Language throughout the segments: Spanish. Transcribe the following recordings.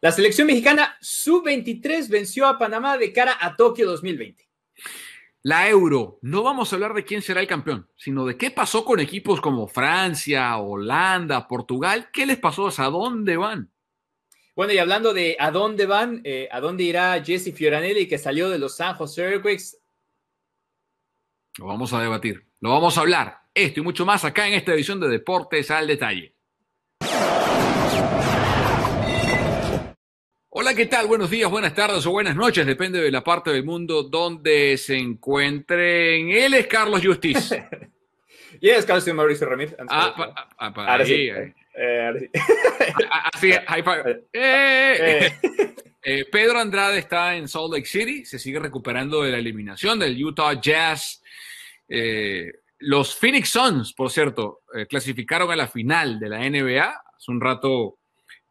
La selección mexicana sub-23 venció a Panamá de cara a Tokio 2020. La euro, no vamos a hablar de quién será el campeón, sino de qué pasó con equipos como Francia, Holanda, Portugal, qué les pasó, a dónde van. Bueno, y hablando de a dónde van, eh, a dónde irá Jesse Fioranelli que salió de los San Jose Earthquakes. Lo vamos a debatir, lo vamos a hablar, esto y mucho más acá en esta edición de Deportes al Detalle. Hola, ¿qué tal? Buenos días, buenas tardes o buenas noches, depende de la parte del mundo donde se encuentren. Él es Carlos Justiz. es Carlos Mauricio Ramírez. Ah, ah, ah sí, ahí. Eh, ah, así, high five. Eh, eh, Pedro Andrade está en Salt Lake City, se sigue recuperando de la eliminación del Utah Jazz. los Phoenix Suns, por cierto, clasificaron a la final de la NBA. Hace un rato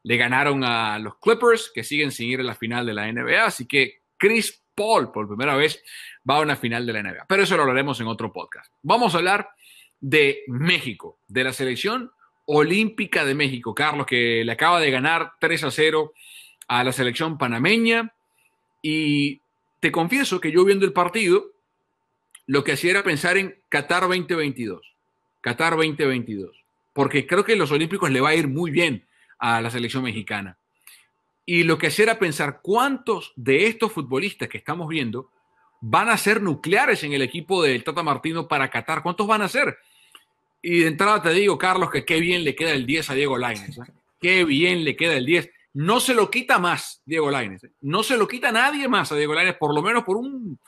le ganaron a los Clippers, que siguen sin ir a la final de la NBA. Así que Chris Paul, por primera vez, va a una final de la NBA. Pero eso lo hablaremos en otro podcast. Vamos a hablar de México, de la selección olímpica de México, Carlos, que le acaba de ganar 3 a 0 a la selección panameña. Y te confieso que yo viendo el partido, lo que hacía era pensar en Qatar 2022. Qatar 2022. Porque creo que los olímpicos le va a ir muy bien a la selección mexicana. Y lo que hacía era pensar cuántos de estos futbolistas que estamos viendo van a ser nucleares en el equipo del Tata Martino para Qatar. ¿Cuántos van a ser? Y de entrada te digo, Carlos, que qué bien le queda el 10 a Diego Lainez. ¿eh? Qué bien le queda el 10. No se lo quita más Diego Lainez. ¿eh? No se lo quita nadie más a Diego Lainez, por lo menos por un,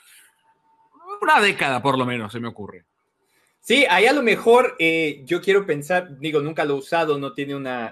una década, por lo menos, se me ocurre. Sí, ahí a lo mejor eh, yo quiero pensar, digo, nunca lo he usado, no tiene una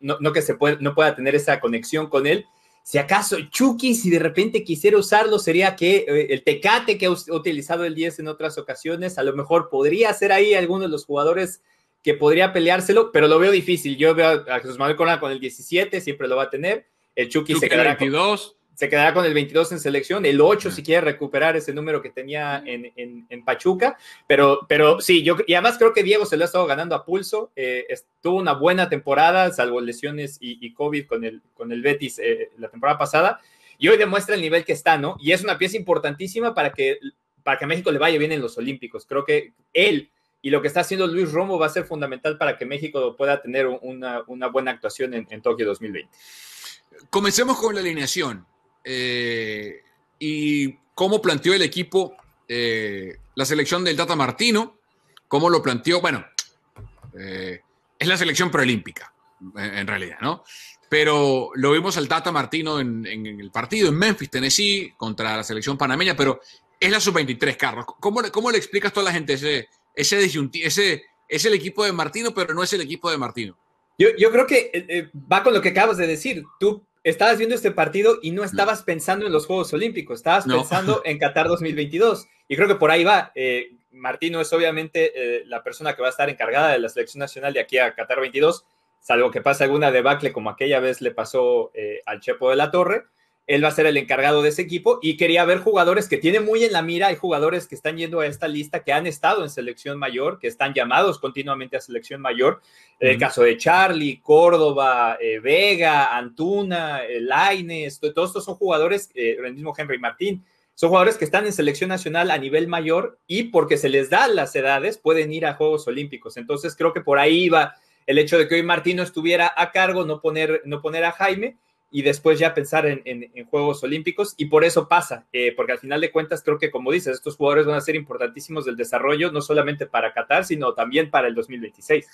no, que se puede, no pueda tener esa conexión con él. Si acaso Chucky, si de repente quisiera usarlo, sería que eh, el tecate que ha utilizado el 10 en otras ocasiones, a lo mejor podría ser ahí alguno de los jugadores que podría peleárselo, pero lo veo difícil. Yo veo a Jesús Manuel Corona con el 17, siempre lo va a tener. El Chucky, se quedará 22 se quedará con el 22 en selección, el 8 si quiere recuperar ese número que tenía en, Pachuca, pero, pero sí, yo y además creo que Diego se lo ha estado ganando a pulso, eh, tuvo una buena temporada, salvo lesiones y, COVID con el, con el Betis eh, la temporada pasada, y hoy demuestra el nivel que está, ¿no? Y es una pieza importantísima para que, para que México le vaya bien en los Olímpicos, creo que él y lo que está haciendo Luis Romo va a ser fundamental para que México pueda tener una, buena actuación en, en Tokio 2020. Comencemos con la alineación. Eh, y cómo planteó el equipo eh, la selección del Tata Martino, cómo lo planteó, bueno, eh, es la selección preolímpica, en, realidad, ¿no? Pero lo vimos al Tata Martino en, el partido en Memphis, Tennessee, contra la selección panameña, pero es la sub-23, Carlos. ¿Cómo, ¿Cómo, le explicas a toda la gente ese, ese, ese, es el equipo de Martino, pero no es el equipo de Martino? Yo, creo que va con lo que acabas de decir. Tú estabas viendo este partido y no estabas pensando en los Juegos Olímpicos, estabas pensando en Qatar 2022. Y creo que por ahí va. Eh, Martino es obviamente eh, la persona que va a estar encargada de la selección nacional de aquí a Qatar 22, salvo que pase alguna debacle como aquella vez le pasó eh, al Chepo de la Torre él va a ser el encargado de ese equipo y quería ver jugadores que tiene muy en la mira, hay jugadores que están yendo a esta lista, que han estado en selección mayor, que están llamados continuamente a selección mayor, en el caso de Charlie, Córdoba, eh, Vega, Antuna, eh, Laines, todos estos son jugadores, eh, el mismo Henry Martín, son jugadores que están en selección nacional a nivel mayor y porque se les da las edades pueden ir a Juegos Olímpicos. Entonces creo que por ahí va el hecho de que hoy no estuviera a cargo, no poner, no poner a Jaime y después ya pensar en, Juegos Olímpicos. Y por eso pasa, eh, porque al final de cuentas creo que, como dices, estos jugadores van a ser importantísimos del desarrollo, no solamente para Qatar, sino también para el 2026.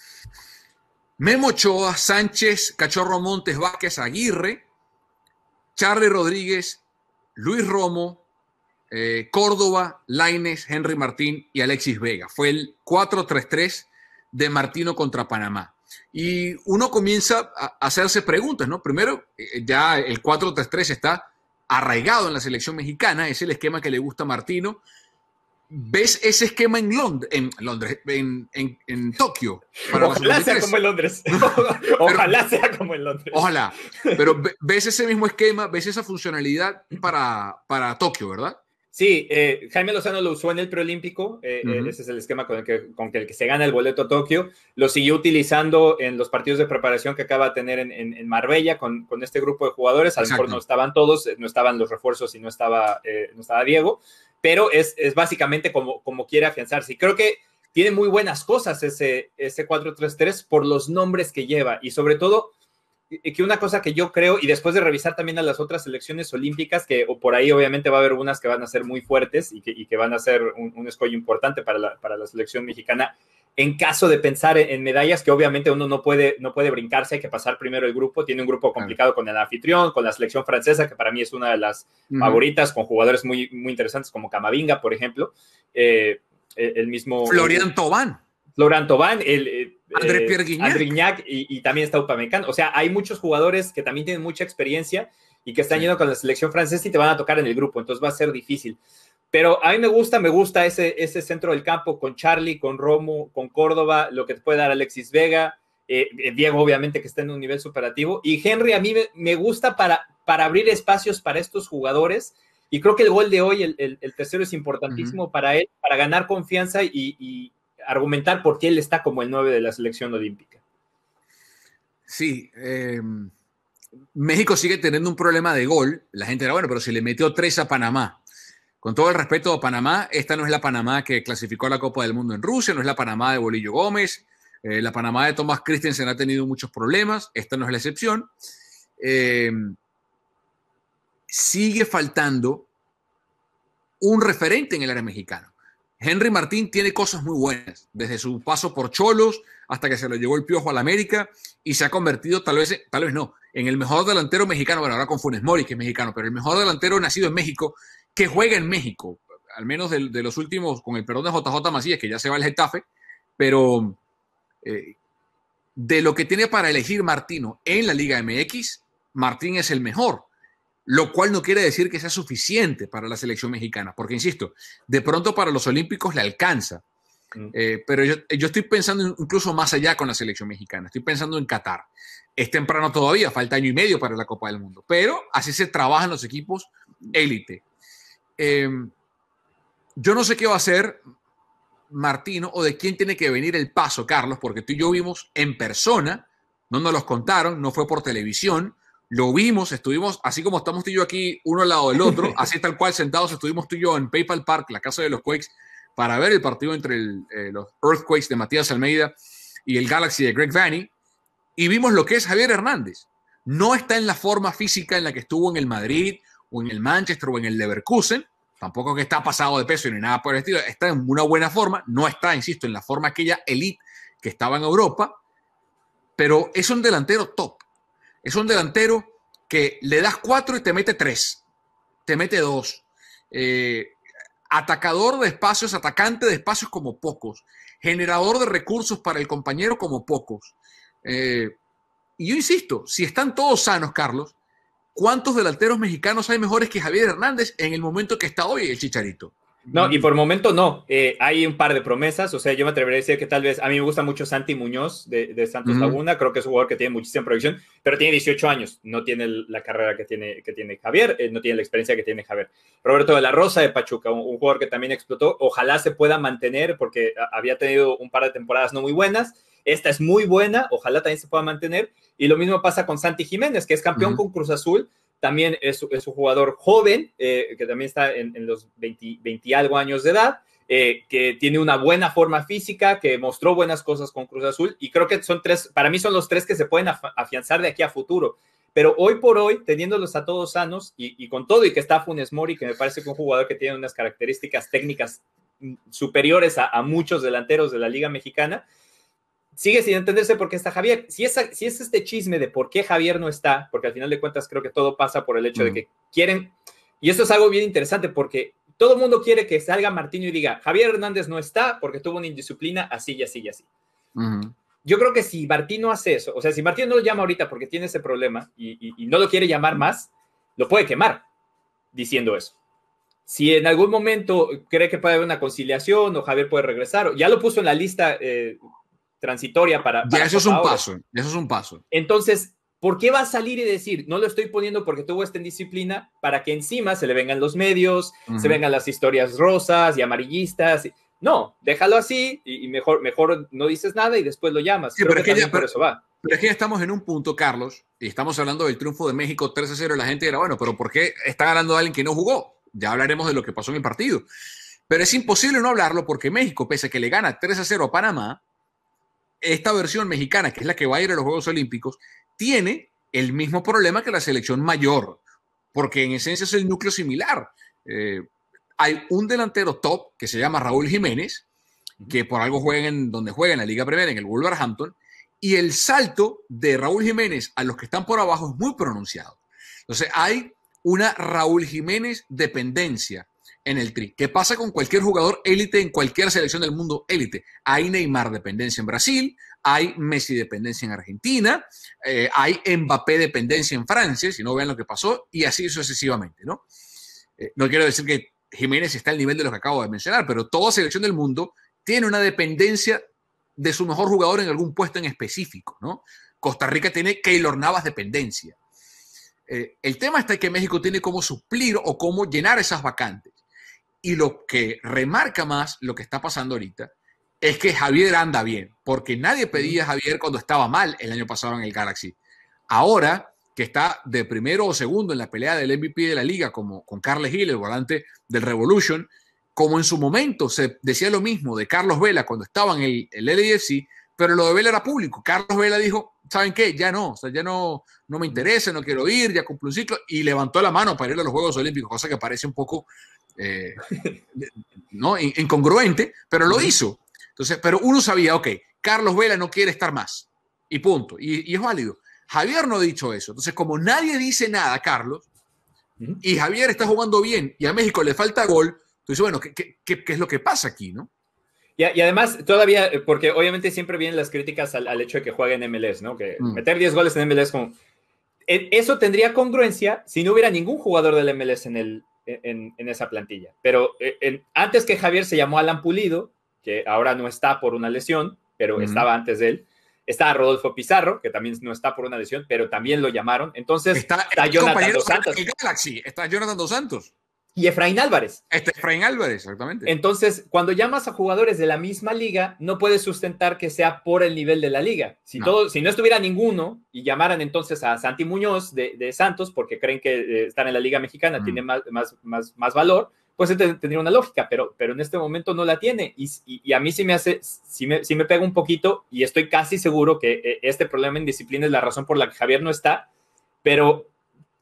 Memo Ochoa, Sánchez, Cachorro Montes, Vázquez, Aguirre, Charly Rodríguez, Luis Romo, eh, Córdoba, Laines, Henry Martín y Alexis Vega. Fue el 4-3-3 de Martino contra Panamá. Y uno comienza a hacerse preguntas, ¿no? Primero, eh, eh, ya el 4-3-3 está arraigado en la selección mexicana, es el esquema que le gusta a Martino. ¿Ves ese esquema en, Londres, en, Tokio? ojalá sea como en Londres. ojalá sea como en Londres. Ojalá. Pero ves ese mismo esquema, ves esa funcionalidad para, para Tokio, ¿verdad? Sí, eh, Jaime Lozano lo usó en el preolímpico, eh, eh, ese es el esquema con el, que, con el que se gana el boleto a Tokio, lo siguió utilizando en los partidos de preparación que acaba de tener en, Marbella con, con, este grupo de jugadores, a lo mejor no estaban todos, no estaban los refuerzos y no estaba, no estaba Diego, pero es, básicamente como, como quiere afianzarse. Y creo que tiene muy buenas cosas ese, ese 4-3-3 por los nombres que lleva y sobre todo que una cosa que yo creo, y después de revisar también a las otras selecciones olímpicas, que o por ahí obviamente va a haber unas que van a ser muy fuertes y que, van a ser un, escollo importante para la, selección mexicana, en caso de pensar en, medallas, que obviamente uno no puede, no puede brincarse, hay que pasar primero el grupo, tiene un grupo complicado con el anfitrión, con la selección francesa, que para mí es una de las favoritas, con jugadores muy, muy interesantes como Camavinga, por ejemplo. Eh, e, el mismo... Florian Tobán. Florian Tobán, el, eh, André eh, y, también está Upamecán. O sea, hay muchos jugadores que también tienen mucha experiencia y que están yendo con la selección francesa y te van a tocar en el grupo, entonces va a ser difícil. Pero a mí me gusta, me gusta ese, ese centro del campo con Charlie, con Romo, con Córdoba, lo que te puede dar Alexis Vega, eh, Diego obviamente que está en un nivel superativo, y Henry a mí me, gusta para, para abrir espacios para estos jugadores, y creo que el gol de hoy, el, el, tercero es importantísimo para él, para ganar confianza y, argumentar por qué él está como el 9 de la selección olímpica. Sí, eh, México sigue teniendo un problema de gol. La gente era bueno, pero se le metió tres a Panamá. Con todo el respeto a Panamá, esta no es la Panamá que clasificó a la Copa del Mundo en Rusia, no es la Panamá de Bolillo Gómez, eh, la Panamá de Tomás Christensen ha tenido muchos problemas, esta no es la excepción. Eh, sigue faltando un referente en el área mexicana. Henry Martín tiene cosas muy buenas, desde su paso por Cholos hasta que se lo llevó el piojo al América y se ha convertido, tal vez, tal vez no, en el mejor delantero mexicano, bueno, ahora con Funes Mori, que es mexicano, pero el mejor delantero nacido en México que juega en México, al menos de, los últimos, con el perdón de JJ Macías, que ya se va al Getafe, pero eh, de lo que tiene para elegir Martino en la Liga MX, Martín es el mejor lo cual no quiere decir que sea suficiente para la selección mexicana, porque insisto, de pronto para los Olímpicos le alcanza, mm. eh, pero yo, estoy pensando incluso más allá con la selección mexicana, estoy pensando en Qatar. Es temprano todavía, falta año y medio para la Copa del Mundo, pero así se trabajan los equipos élite. Em, yo no sé qué va a hacer Martino o de quién tiene que venir el paso, Carlos, porque tú y yo vimos en persona, no nos los contaron, no fue por televisión, lo vimos, estuvimos, así como estamos tú y yo aquí, uno al lado del otro, así tal cual sentados estuvimos tú y yo en PayPal Park, la casa de los Quakes, para ver el partido entre eh, los Earthquakes de Matías Almeida y el Galaxy de Greg Vanny, y vimos lo que es Javier Hernández. No está en la forma física en la que estuvo en el Madrid, o en el Manchester, o en el Leverkusen, tampoco que está pasado de peso ni nada por el estilo, está en una buena forma, no está, insisto, en la forma aquella elite que estaba en Europa, pero es un delantero top. Es un delantero que le das cuatro y te mete tres, te mete dos. Eh, atacador de espacios, atacante de espacios como pocos. Generador de recursos para el compañero como pocos. Eh, y yo insisto, si están todos sanos, Carlos, ¿cuántos delanteros mexicanos hay mejores que Javier Hernández en el momento que está hoy el Chicharito? No, y mm. por momento no. Eh, hay un par de promesas. O sea, yo me atrevería a decir que tal vez a mí me gusta mucho Santi Muñoz de, Santos Laguna. Creo que es un jugador que tiene muchísima proyección, pero tiene 18 años. No tiene la carrera que tiene, que tiene Javier, eh, no tiene la experiencia que tiene Javier. Roberto de la Rosa de Pachuca, un, jugador que también explotó. Ojalá se pueda mantener porque había tenido un par de temporadas no muy buenas. Esta es muy buena. Ojalá también se pueda mantener. Y lo mismo pasa con Santi Jiménez, que es campeón con Cruz Azul también es, un jugador joven, eh, que también está en, los 20, 20, algo años de edad, eh, que tiene una buena forma física, que mostró buenas cosas con Cruz Azul. Y creo que son tres, para mí son los tres que se pueden afianzar de aquí a futuro. Pero hoy por hoy, teniéndolos a todos sanos y, con todo, y que está Funes Mori, que me parece que un jugador que tiene unas características técnicas superiores a, a muchos delanteros de la Liga Mexicana, sigue sin entenderse por qué está Javier. Si es, si es este chisme de por qué Javier no está, porque al final de cuentas creo que todo pasa por el hecho de que quieren, y esto es algo bien interesante porque todo el mundo quiere que salga Martino y diga, Javier Hernández no está porque tuvo una indisciplina así y así y así. Yo creo que si Martino hace eso, o sea, si Martino no lo llama ahorita porque tiene ese problema y, no lo quiere llamar más, lo puede quemar diciendo eso si en algún momento cree que puede haber una conciliación o Javier puede regresar, ya lo puso en la lista eh, transitoria para... ya eso es un paso, eso es un paso. Entonces, ¿por qué va a salir y decir, no lo estoy poniendo porque tuvo en disciplina para que encima se le vengan los medios, se vengan las historias rosas y amarillistas? No, déjalo así y, mejor, mejor no dices nada y después lo llamas. pero, que es que por eso va. pero es estamos en un punto, Carlos, y estamos hablando del triunfo de México 3 a 0. La gente era bueno, pero ¿por qué está ganando alguien que no jugó? Ya hablaremos de lo que pasó en el partido. Pero es imposible no hablarlo porque México, pese a que le gana 3 a 0 a Panamá, esta versión mexicana, que es la que va a ir a los Juegos Olímpicos, tiene el mismo problema que la selección mayor, porque en esencia es el núcleo similar. Eh, hay un delantero top que se llama Raúl Jiménez, que por algo juega en donde juega en la Liga Premier, en el Wolverhampton, y el salto de Raúl Jiménez a los que están por abajo es muy pronunciado. Entonces hay una Raúl Jiménez dependencia en el tri. ¿Qué pasa con cualquier jugador élite en cualquier selección del mundo élite? Hay Neymar dependencia en Brasil, hay Messi dependencia en Argentina, eh, hay Mbappé dependencia en Francia, si no vean lo que pasó, y así sucesivamente, ¿no? Eh, no quiero decir que Jiménez está al nivel de lo que acabo de mencionar, pero toda selección del mundo tiene una dependencia de su mejor jugador en algún puesto en específico, ¿no? Costa Rica tiene Keylor Navas dependencia. Eh, el tema está que México tiene cómo suplir o cómo llenar esas vacantes. Y lo que remarca más lo que está pasando ahorita es que Javier anda bien, porque nadie pedía a Javier cuando estaba mal el año pasado en el Galaxy. Ahora que está de primero o segundo en la pelea del MVP de la liga, como con Carles Gil, el volante del Revolution, como en su momento se decía lo mismo de Carlos Vela cuando estaba en el, el LAFC, pero lo de Vela era público. Carlos Vela dijo, ¿saben qué? Ya no, ya no, no me interesa, no quiero ir, ya cumplo un ciclo, y levantó la mano para ir a los Juegos Olímpicos, cosa que parece un poco eh, ¿no? incongruente, pero lo hizo. Entonces, pero uno sabía, ok, Carlos Vela no quiere estar más. Y punto. Y, es válido. Javier no ha dicho eso. Entonces, como nadie dice nada, Carlos, y Javier está jugando bien y a México le falta gol, entonces bueno, ¿qué, es lo que pasa aquí, no? Y, además, todavía, porque obviamente siempre vienen las críticas al, hecho de que juegue en MLS, ¿no? Que mm. meter 10 goles en MLS e, Eso tendría congruencia si no hubiera ningún jugador del MLS en el, en, esa plantilla. Pero eh, antes que Javier se llamó Alan Pulido, que ahora no está por una lesión, pero estaba antes de él. Está Rodolfo Pizarro, que también no está por una lesión, pero también lo llamaron. Entonces está, está Jonathan Dos Santos. Galaxy, está Jonathan Dos Santos y Efraín Álvarez. Este Efraín Álvarez, exactamente. Entonces, cuando llamas a jugadores de la misma liga, no puedes sustentar que sea por el nivel de la liga. Si no, estuviera ninguno y llamaran entonces a Santi Muñoz de, Santos, porque creen que eh, estar en la liga mexicana mm. tiene más, valor, pues este tendría una lógica, pero, pero en este momento no la tiene. Y, a mí sí me hace, me, sí me pega un poquito y estoy casi seguro que eh, este problema en disciplina es la razón por la que Javier no está, pero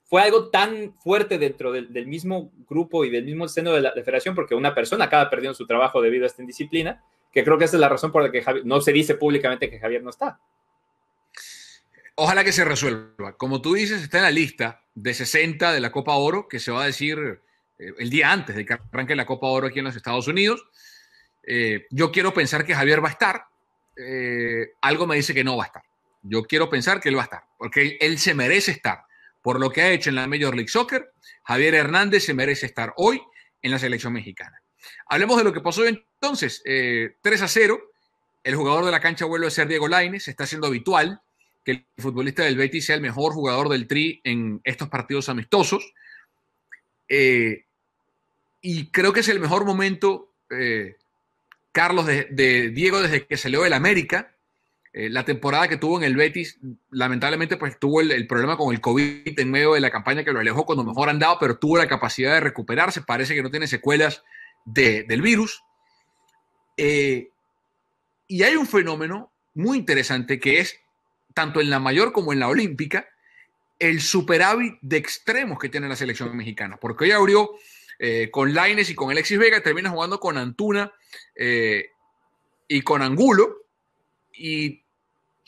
fue algo tan fuerte dentro del, mismo grupo y del mismo seno de la, federación, porque una persona acaba perdiendo su trabajo debido a esta indisciplina, que creo que esa es la razón por la que no se dice públicamente que Javier no está. Ojalá que se resuelva. Como tú dices, está en la lista de 60 de la Copa Oro, que se va a decir eh, el día antes de que arranque la Copa Oro aquí en los Estados Unidos. Eh, yo quiero pensar que Javier va a estar. Eh, algo me dice que no va a estar. Yo quiero pensar que él va a estar, porque él se merece estar por lo que ha hecho en la Major League Soccer, Javier Hernández se merece estar hoy en la selección mexicana. Hablemos de lo que pasó entonces. 3 eh, a 0. El jugador de la cancha vuelve a ser Diego Lainez. Se está haciendo habitual que el futbolista del Betis sea el mejor jugador del Tri en estos partidos amistosos. Eh, y creo que es el mejor momento, eh, Carlos, de, Diego desde que se dio el América. Eh, la temporada que tuvo en el Betis, lamentablemente, pues tuvo el, problema con el COVID en medio de la campaña que lo alejó cuando mejor andaba, pero tuvo la capacidad de recuperarse. Parece que no tiene secuelas del virus. Eh, y hay un fenómeno muy interesante que es, tanto en la mayor como en la olímpica, el superávit de extremos que tiene la selección mexicana. Porque hoy abrió eh, con Laines y con Alexis Vega, termina jugando con Antuna y con Angulo. Y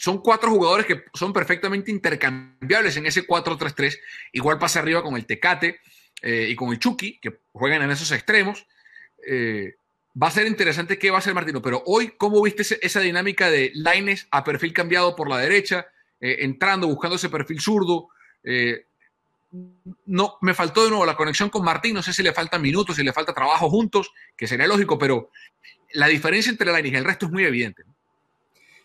son cuatro jugadores que son perfectamente intercambiables en ese 4-3-3. Igual pasa arriba con el Tecate eh, y con el Chucky, que juegan en esos extremos. Eh, va a ser interesante qué va a hacer Martino, pero hoy, ¿cómo viste esa dinámica de lines a perfil cambiado por la derecha, eh, entrando, buscando ese perfil zurdo? no, me faltó de nuevo la conexión con Martín, no sé si le faltan minutos, si le falta trabajo juntos, que sería lógico, pero la diferencia entre Laines y el resto es muy evidente.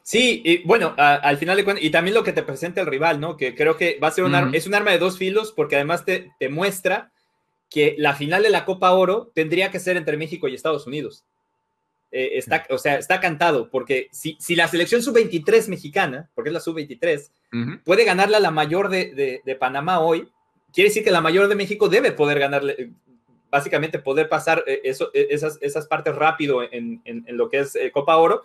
Sí, y bueno, al final de cuentas, y también lo que te presenta el rival, ¿no? Que creo que va a ser un, arma, es un arma de dos filos, porque además te, muestra que la final de la Copa Oro tendría que ser entre México y Estados Unidos. Eh, está, o sea, está cantado, porque si, la selección sub-23 mexicana, porque es la sub-23, puede ganarle a la mayor de, de, de Panamá hoy, quiere decir que la mayor de México debe poder ganarle, básicamente poder pasar eh, eso, eh, esas, esas partes rápido en, lo que es eh, Copa Oro.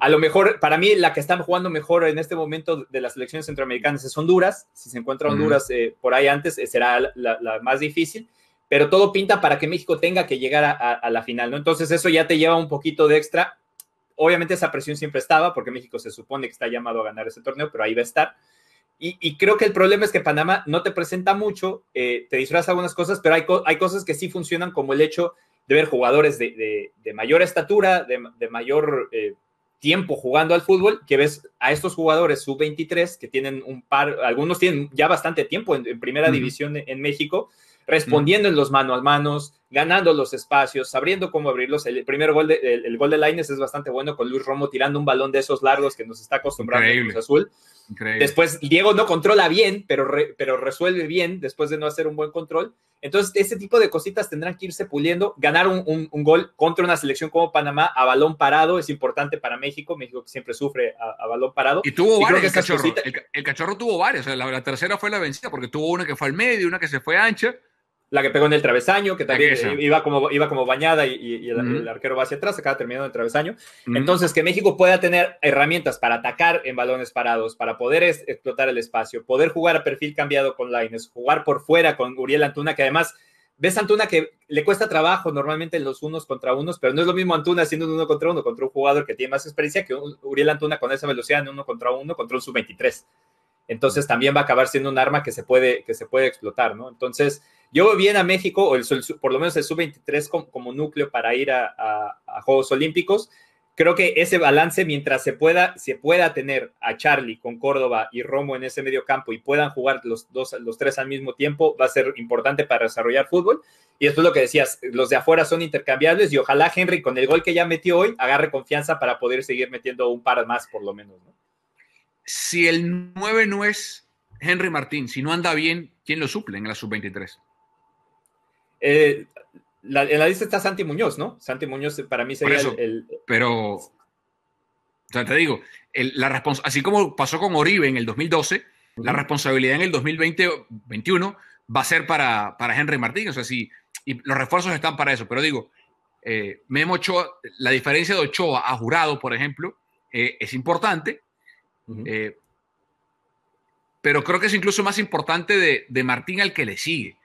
A lo mejor, para mí, la que están jugando mejor en este momento de las elecciones centroamericanas es Honduras. Si se encuentra Honduras por ahí antes, será la, más difícil. Pero todo pinta para que México tenga que llegar a, a la final, ¿no? Entonces eso ya te lleva un poquito de extra obviamente esa presión siempre estaba, porque México se supone que está llamado a ganar ese torneo, pero ahí va a estar. Y, creo que el problema es que Panamá no te presenta mucho, eh, te disfraza algunas cosas, pero hay, cosas que sí funcionan, como el hecho de ver jugadores de, mayor estatura, de, mayor eh, tiempo jugando al fútbol, que ves a estos jugadores sub-23 que tienen un par, algunos tienen ya bastante tiempo en, primera división en, México, respondiendo en los mano a manos, ganando los espacios, sabiendo cómo abrirlos. El primer gol, de, el, gol de es bastante bueno con Luis Romo tirando un balón de esos largos que nos está acostumbrando el Azul. Después Diego no controla bien, pero, pero resuelve bien después de no hacer un buen control. Entonces, ese tipo de cositas tendrán que irse puliendo. Ganar un, gol contra una selección como Panamá a balón parado es importante para México. México siempre sufre a, balón parado. Y tuvo varios, el cachorro. El, cachorro tuvo varias, la, la tercera fue la vencida porque tuvo una que fue al medio, una que se fue ancha la que pegó en el travesaño, que también iba como, iba como bañada y, el, arquero va hacia atrás, acaba terminando el travesaño. Entonces, que México pueda tener herramientas para atacar en balones parados, para poder explotar el espacio, poder jugar a perfil cambiado con Lines, jugar por fuera con Uriel Antuna, que además ves Antuna que le cuesta trabajo normalmente los unos contra unos, pero no es lo mismo Antuna siendo un uno contra uno contra un jugador que tiene más experiencia que Uriel Antuna con esa velocidad en uno contra uno contra un sub-23. Entonces también va a acabar siendo un arma que se puede, que se puede explotar, ¿no? Entonces, yo bien a México, o el, por lo menos el sub-23 como, núcleo para ir a, Juegos Olímpicos. Creo que ese balance, mientras se pueda, se pueda tener a Charlie con Córdoba y Romo en ese medio campo y puedan jugar los, dos, los tres al mismo tiempo, va a ser importante para desarrollar fútbol. Y esto es lo que decías, los de afuera son intercambiables y ojalá Henry con el gol que ya metió hoy agarre confianza para poder seguir metiendo un par más por lo menos. Si el 9 no es Henry Martín, si no anda bien, ¿quién lo suple en la sub-23? Eh, la, en la lista está Santi Muñoz, ¿no? Santi Muñoz eh, para mí sería el, Pero, te digo, la así como pasó con Oribe en el 2012, la responsabilidad en el 2020-21 va a ser para, para Henry Martín. O sea, sí, y los refuerzos están para eso. Pero digo, eh, Memo Ochoa, la diferencia de Ochoa a Jurado, por ejemplo, es importante. pero creo que es incluso más importante de, de Martín al que le sigue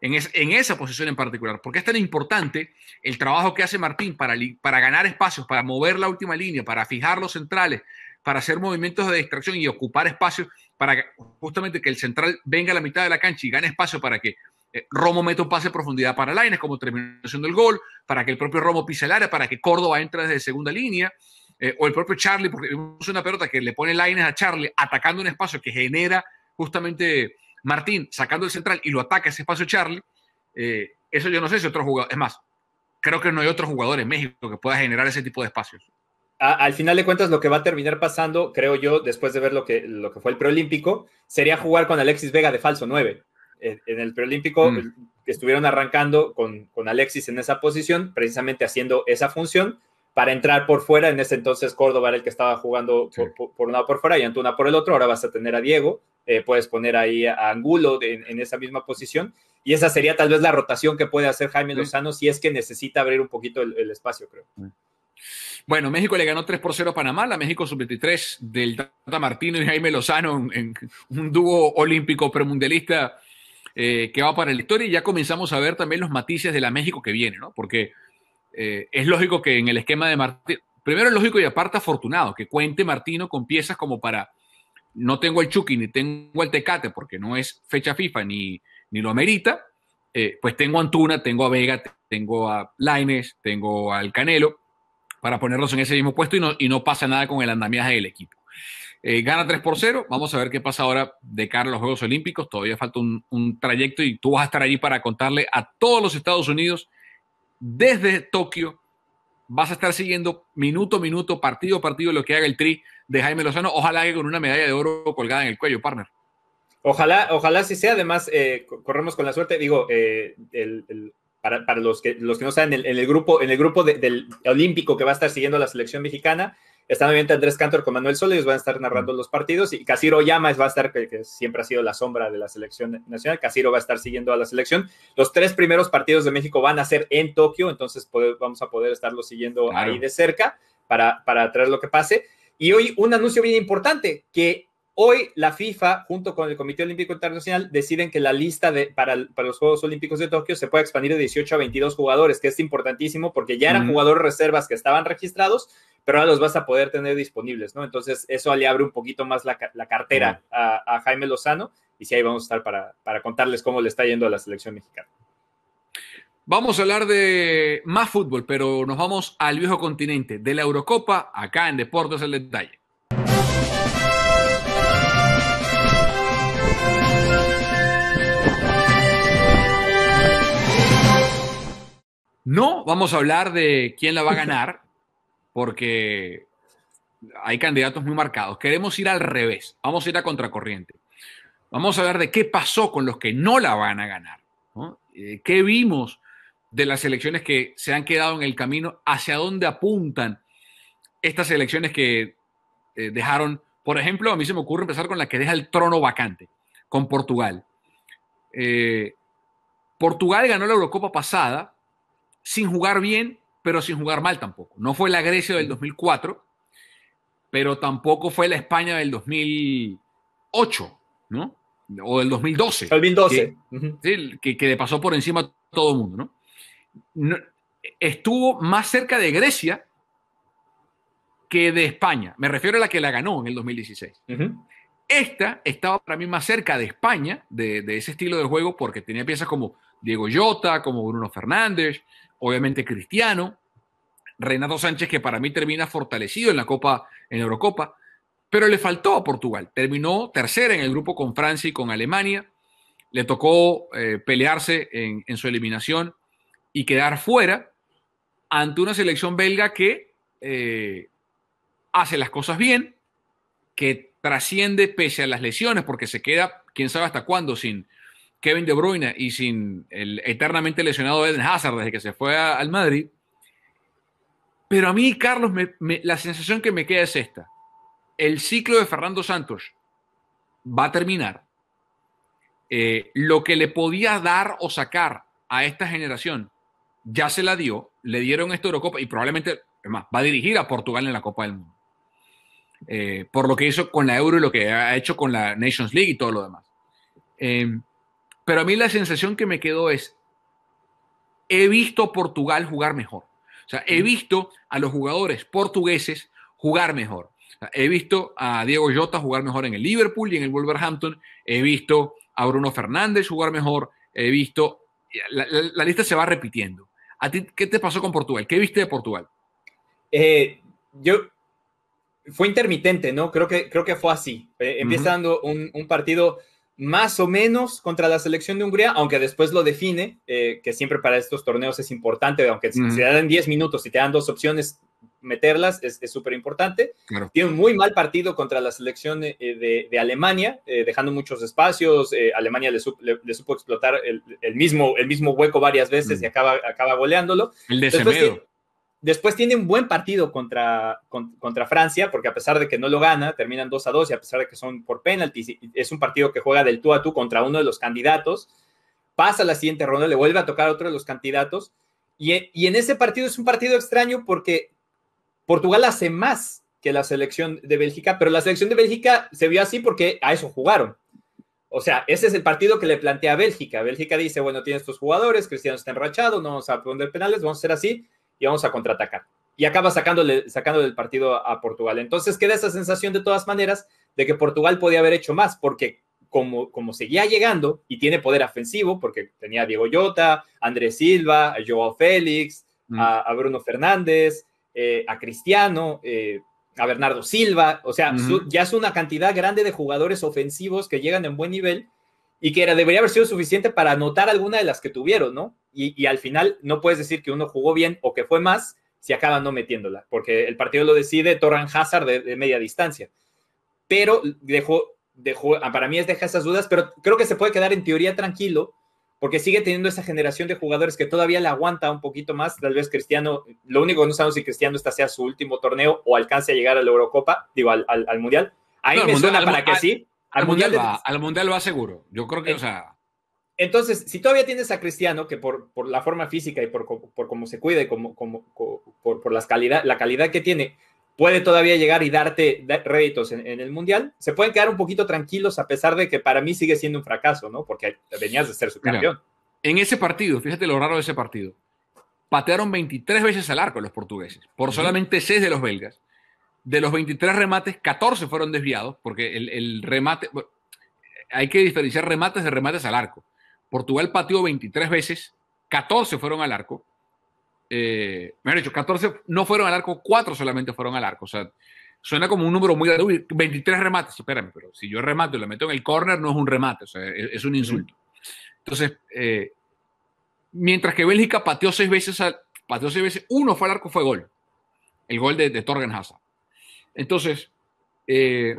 en, esa posición en particular. porque es tan importante el trabajo que hace Martín para, para ganar espacios, para mover la última línea, para fijar los centrales, para hacer movimientos de distracción y ocupar espacios para que, justamente que el central venga a la mitad de la cancha y gane espacio para que eh, Romo meta un pase de profundidad para Laines como terminación del gol, para que el propio Romo pise el área, para que Córdoba entre desde segunda línea, eh, o el propio Charlie, porque es una pelota que le pone Laines a Charlie atacando un espacio que genera justamente Martín sacando el central y lo ataca ese espacio Charlie, eh, eso yo no sé si otro jugador, es más, creo que no hay otro jugador en México que pueda generar ese tipo de espacios. al final de cuentas, lo que va a terminar pasando, creo yo, después de ver lo que, lo que fue el preolímpico, sería jugar con Alexis Vega de falso 9. En, el preolímpico mm. estuvieron arrancando con, Alexis en esa posición, precisamente haciendo esa función para entrar por fuera. En ese entonces Córdoba era el que estaba jugando por, por, un por fuera y Antuna por el otro. Ahora vas a tener a Diego eh, puedes poner ahí a Angulo en, esa misma posición. Y esa sería tal vez la rotación que puede hacer Jaime Lozano si es que necesita abrir un poquito el, espacio, creo. Bueno, México le ganó 3 por 0 a Panamá, la México sub-23 del Tata Martino y Jaime Lozano, en, un dúo olímpico premundialista eh, que va para la historia. Y ya comenzamos a ver también los matices de la México que viene, ¿no? Porque eh, es lógico que en el esquema de Martino, primero es lógico y aparte afortunado que cuente Martino con piezas como para no tengo el Chucky ni tengo el Tecate porque no es fecha FIFA ni, ni lo amerita, eh, pues tengo a Antuna, tengo a Vega, tengo a Laines, tengo al Canelo, para ponerlos en ese mismo puesto y no, y no pasa nada con el andamiaje del equipo. Eh, gana 3 por 0, vamos a ver qué pasa ahora de cara a los Juegos Olímpicos, todavía falta un, un trayecto y tú vas a estar allí para contarle a todos los Estados Unidos desde Tokio, vas a estar siguiendo minuto a minuto, partido a partido lo que haga el Tri de Jaime Lozano, ojalá que con una medalla de oro colgada en el cuello, partner. Ojalá, ojalá sí sea. Además, eh, corremos con la suerte. Digo, eh, para, los, que, los que no saben, en el, grupo, en el grupo del olímpico que va a estar siguiendo la selección mexicana, están obviamente Andrés Cantor con Manuel Sol, ellos van a estar narrando mm. los partidos y Casiro Llamas va a estar, que, siempre ha sido la sombra de la selección nacional, Casiro va a estar siguiendo a la selección. Los tres primeros partidos de México van a ser en Tokio, entonces vamos a poder estarlo siguiendo ahí de cerca para, para traer lo que pase. Y hoy un anuncio bien importante, que hoy la FIFA, junto con el Comité Olímpico Internacional, deciden que la lista de, para, los Juegos Olímpicos de Tokio se puede expandir de 18 a 22 jugadores, que es importantísimo porque ya eran jugadores reservas que estaban registrados, pero ahora los vas a poder tener disponibles, ¿no? Entonces eso le abre un poquito más la, cartera a, Jaime Lozano y si ahí vamos a estar para, para contarles cómo le está yendo a la selección mexicana. Vamos a hablar de más fútbol, pero nos vamos al viejo continente, de la Eurocopa, acá en Deportes el Detalle. No vamos a hablar de quién la va a ganar, porque hay candidatos muy marcados. Queremos ir al revés, vamos a ir a contracorriente. Vamos a hablar de qué pasó con los que no la van a ganar. ¿no? Eh, ¿Qué vimos de las elecciones que se han quedado en el camino, hacia dónde apuntan estas elecciones que eh, dejaron, por ejemplo, a mí se me ocurre empezar con la que deja el trono vacante, con Portugal. Eh, Portugal ganó la Eurocopa pasada sin jugar bien, pero sin jugar mal tampoco. No fue la Grecia del 2004, pero tampoco fue la España del 2008, ¿no? O del 2012. 2012. Que, que, que le pasó por encima a todo el mundo, ¿no? estuvo más cerca de Grecia que de España. Me refiero a la que la ganó en el 2016. Esta estaba para mí más cerca de España, de, ese estilo de juego, porque tenía piezas como Diego Llota, como Bruno Fernández, obviamente Cristiano, Renato Sánchez, que para mí termina fortalecido en la Copa, en Eurocopa, pero le faltó a Portugal. Terminó tercera en el grupo con Francia y con Alemania. Le tocó eh, pelearse en su eliminación y quedar fuera ante una selección belga que eh, hace las cosas bien, que trasciende pese a las lesiones, porque se queda, quién sabe hasta cuándo, sin Kevin De Bruyne y sin el eternamente lesionado Eden Hazard desde que se fue al Madrid. Pero a mí, Carlos, la sensación que me queda es esta. El ciclo de Fernando Santos va a terminar. Eh, lo que le podía dar o sacar a esta generación ya se la dio, le dieron esta Eurocopa y probablemente, más, va a dirigir a Portugal en la Copa del Mundo. Eh, por lo que hizo con la Euro y lo que ha hecho con la Nations League y todo lo demás. Eh, pero a mí la sensación que me quedó es, he visto a Portugal jugar mejor. O sea, he mm. visto a los jugadores portugueses jugar mejor. he visto a Diego Jota jugar mejor en el Liverpool y en el Wolverhampton. He visto a Bruno Fernández jugar mejor. He visto... la lista se va repitiendo qué te pasó con Portugal? ¿Qué viste de Portugal? Eh, yo fue intermitente, ¿no? Creo que, creo que fue así. Eh, empezando un, partido más o menos contra la selección de Hungría, aunque después lo define, eh, que siempre para estos torneos es importante, aunque se si te dan 10 minutos, y te dan dos opciones, meterlas es súper importante. Tiene un muy mal partido contra la selección de, eh, Alemania, eh, dejando muchos espacios. Eh, Alemania le, supo explotar el, mismo, el mismo hueco varias veces mm. y acaba, acaba goleándolo. después, tiene, un buen partido contra, contra Francia, porque a pesar de que no lo gana, terminan 2 a 2 y a pesar de que son por penaltis, es un partido que juega del tú a tú contra uno de los candidatos. Pasa la siguiente ronda, le vuelve a tocar a otro de los candidatos. Y, y en ese partido es un partido extraño porque Portugal hace más que la selección de Bélgica, pero la selección de Bélgica se vio así porque a eso jugaron. O sea, ese es el partido que le plantea Bélgica. Bélgica dice, bueno, tiene estos jugadores, Cristiano está enrachado, no vamos a poner penales, vamos a ser así y vamos a contraatacar. Y acaba sacándole, sacándole el partido a Portugal. Entonces queda esa sensación de todas maneras de que Portugal podía haber hecho más, porque como, como seguía llegando y tiene poder ofensivo, porque tenía a Diego Llota, Andrés Silva, a Joao Félix, mm. a, a Bruno Fernández, eh, a Cristiano, eh, a Bernardo Silva, o sea, ya es una cantidad grande de jugadores ofensivos que llegan en buen nivel y que era, debería haber sido suficiente para anotar alguna de las que tuvieron, ¿no? Y, al final no puedes decir que uno jugó bien o que fue más si acaba no metiéndola, porque el partido lo decide Torran Hazard de, media distancia. Pero dejó, dejó, para mí es deja esas dudas, pero creo que se puede quedar en teoría tranquilo porque sigue teniendo esa generación de jugadores que todavía le aguanta un poquito más. Tal vez Cristiano, lo único que no sabemos si Cristiano está sea su último torneo o alcance a llegar a la Eurocopa, digo, al, Mundial. Ahí me suena para que sí. Al, mundial, va, al Mundial va seguro. Yo creo que, o eh, sea... Entonces, si todavía tienes a Cristiano, que por, por la forma física y por, cómo se cuida y como, por, las calidad, la calidad que tiene, puede todavía llegar y darte réditos en, el Mundial, se pueden quedar un poquito tranquilos a pesar de que para mí sigue siendo un fracaso, ¿no? Porque venías de ser su campeón. en ese partido, fíjate lo raro de ese partido, patearon 23 veces al arco los portugueses, por solamente 6 de los belgas. De los 23 remates, 14 fueron desviados, porque el, remate, hay que diferenciar remates de remates al arco. Portugal pateó 23 veces, 14 fueron al arco, eh, me han dicho, 14 no fueron al arco, 4 solamente fueron al arco. O sea, suena como un número muy grande. 23 remates, espérame, pero si yo remato y lo meto en el corner, no es un remate, o sea, es, un insulto. Entonces, eh, mientras que Bélgica pateó seis veces, al, pateó seis veces, uno fue al arco, fue gol. El gol de, de Torgen Entonces, eh,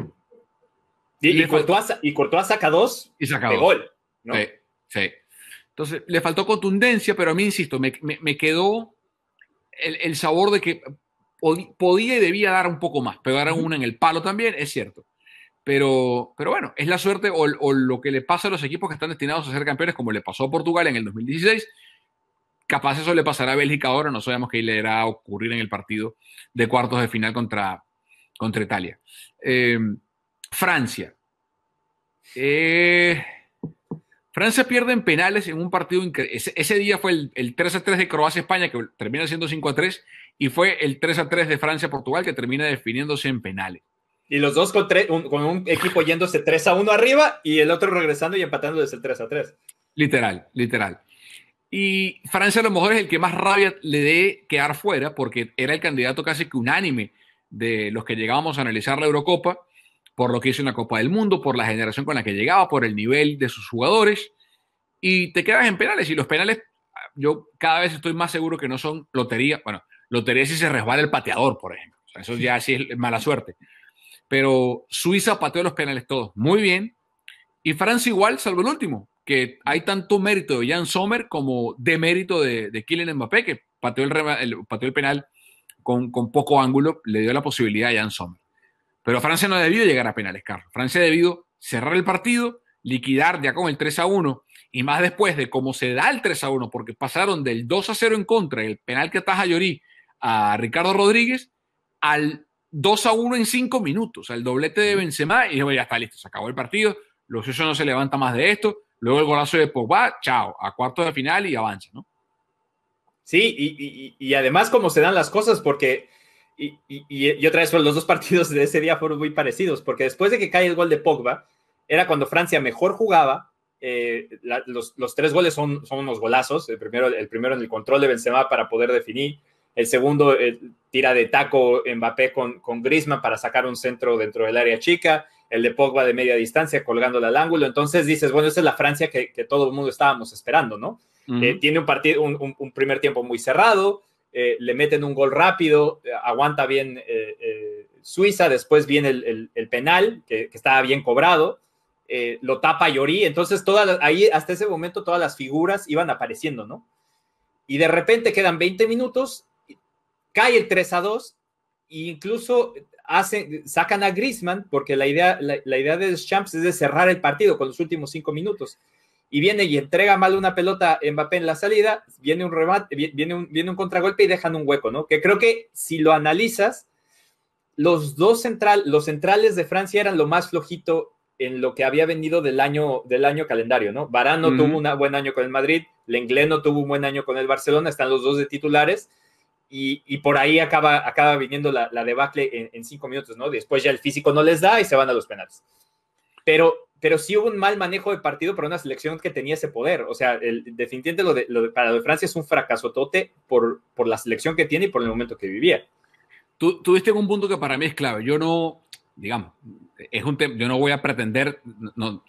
y, cortó a saca dos y saca de gol. Sí, Entonces, le faltó contundencia, pero a mí, insisto, me, me quedó el, sabor de que podía y debía dar un poco más, pegar una en el palo también, es cierto. Pero, pero bueno, es la suerte o, lo que le pasa a los equipos que están destinados a ser campeones, como le pasó a Portugal en el 2016. Capaz eso le pasará a Bélgica ahora, no sabemos qué le irá a ocurrir en el partido de cuartos de final contra, contra Italia. Eh, Francia. Eh, Francia pierde en penales en un partido Ese, día fue el, 3 a 3 de Croacia-España, que termina siendo 5 a 3, y fue el 3 a 3 de Francia-Portugal, que termina definiéndose en penales. Y los dos con, un, con un equipo yéndose 3 a 1 arriba y el otro regresando y empatando desde el 3 a 3. Literal, literal. Y Francia a lo mejor es el que más rabia le dé quedar fuera, porque era el candidato casi que unánime de los que llegábamos a analizar la Eurocopa por lo que hizo en la Copa del Mundo, por la generación con la que llegaba, por el nivel de sus jugadores, y te quedas en penales. Y los penales, yo cada vez estoy más seguro que no son lotería. Bueno, lotería si se resbala el pateador, por ejemplo. eso ya sí es mala suerte. Pero Suiza pateó los penales todos muy bien. Y Francia igual, salvo el último, que hay tanto mérito de Jan Sommer como demérito de, de Kylian Mbappé, que pateó el, el, penal con, con poco ángulo, le dio la posibilidad a Jan Sommer. Pero Francia no debió llegar a penales, Carlos. Francia debido cerrar el partido, liquidar ya con el 3 a 1 y más después de cómo se da el 3 a 1, porque pasaron del 2 a 0 en contra, el penal que ataja Llorí a Ricardo Rodríguez, al 2 a 1 en 5 minutos, al doblete de Benzema, y ya está listo, se acabó el partido, los socios no se levanta más de esto, luego el golazo de Pogba, chao, a cuartos de final y avanza, ¿no? Sí, y además cómo se dan las cosas, porque y, otra vez, pues, los dos partidos de ese día fueron muy parecidos, porque después de que cae el gol de Pogba, era cuando Francia mejor jugaba. Eh, los, tres goles son, son unos golazos. El primero, el primero en el control de Benzema para poder definir. El segundo eh, tira de taco Mbappé con, con Griezmann para sacar un centro dentro del área chica. El de Pogba de media distancia colgándole al ángulo. Entonces dices, bueno, esa es la Francia que, todo el mundo estábamos esperando, ¿no? Eh, tiene un, partido, un primer tiempo muy cerrado. Eh, le meten un gol rápido, eh, aguanta bien eh, Suiza, después viene el, penal, que, estaba bien cobrado, lo tapa Llorí, entonces todas ahí hasta ese momento todas las figuras iban apareciendo, ¿no? Y de repente quedan 20 minutos, cae el 3 a 2, e incluso hacen, sacan a Grisman, porque la idea, la, idea de los Champs es de cerrar el partido con los últimos cinco minutos y viene y entrega mal una pelota Mbappé en la salida, viene un remate, viene un, contragolpe y dejan un hueco, ¿no? Que creo que si lo analizas, los dos los centrales de Francia eran lo más flojito en lo que había venido del año, del año calendario, ¿no? Varano tuvo un buen año con el Madrid, Lenglet no tuvo un buen año con el Barcelona, están los dos de titulares. Y, por ahí acaba, viniendo la, debacle en, cinco minutos, ¿no? Después ya el físico no les da y se van a los penales. Pero pero sí hubo un mal manejo de partido para una selección que tenía ese poder. O sea, el, definitivamente para lo de Francia es un fracasotote por, por la selección que tiene y por el momento que vivía. Tú tuviste un punto que para mí es clave. Yo no, digamos, es un yo no voy a pretender no,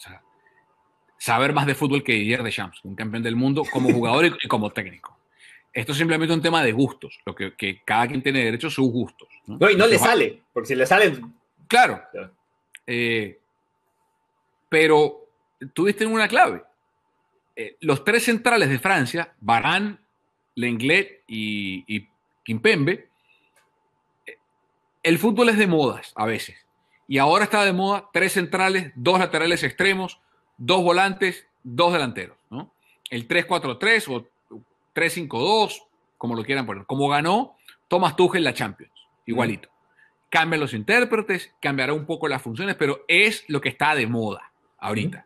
saber más de fútbol que de champs un campeón del mundo como jugador y, como técnico. Esto es simplemente un tema de gustos, lo que, cada quien tiene derecho a sus gustos. No, y no le sale, porque si le salen... Claro. Eh, pero tuviste una clave. Eh, los tres centrales de Francia, Barán, Lenglet y, y Kimpembe, eh, el fútbol es de modas a veces. Y ahora está de moda tres centrales, dos laterales extremos, dos volantes, dos delanteros. ¿no? El 3-4-3 o 3-5-2, como lo quieran poner. Como ganó Thomas Tuchel la Champions, igualito. cambia mm. Cambian los intérpretes, cambiará un poco las funciones, pero es lo que está de moda ahorita.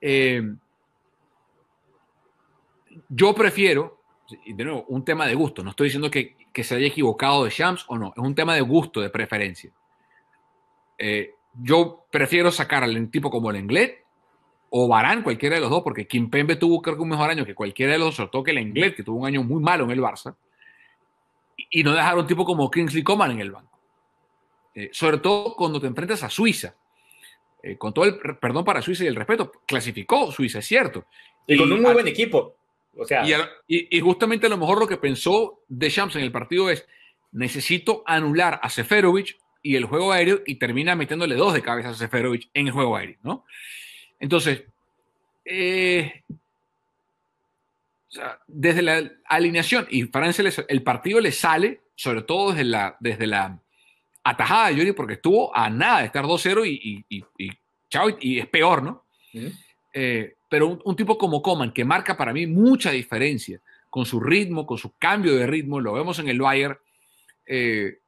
Eh, yo prefiero, y de nuevo, un tema de gusto. No estoy diciendo que, se haya equivocado de Shams o no. Es un tema de gusto, de preferencia. Eh, yo prefiero sacar al tipo como el Englet o Barán, cualquiera de los dos, porque Kim Pembe tuvo creo que un mejor año que cualquiera de los dos, sobre todo que el Englet, que tuvo un año muy malo en el Barça, y, no dejar un tipo como Kingsley Coman en el banco. Eh, sobre todo cuando te enfrentas a Suiza, eh, con todo el perdón para Suiza y el respeto, clasificó Suiza, es cierto. Y, con un muy buen equipo. y, justamente a lo mejor lo que pensó de Champs en el partido es, necesito anular a Seferovic y el juego aéreo y termina metiéndole dos de cabeza a Seferovic en el juego aéreo, ¿no? Entonces, eh, desde la alineación, y Francia el partido le sale, sobre todo desde la, desde la atajada de Yuri porque estuvo a nada de estar 2-0 y, y, y, es peor, ¿no? Eh, pero un, tipo como Coman, que marca para mí mucha diferencia con su ritmo, con su cambio de ritmo, lo vemos en el Bayern, eh,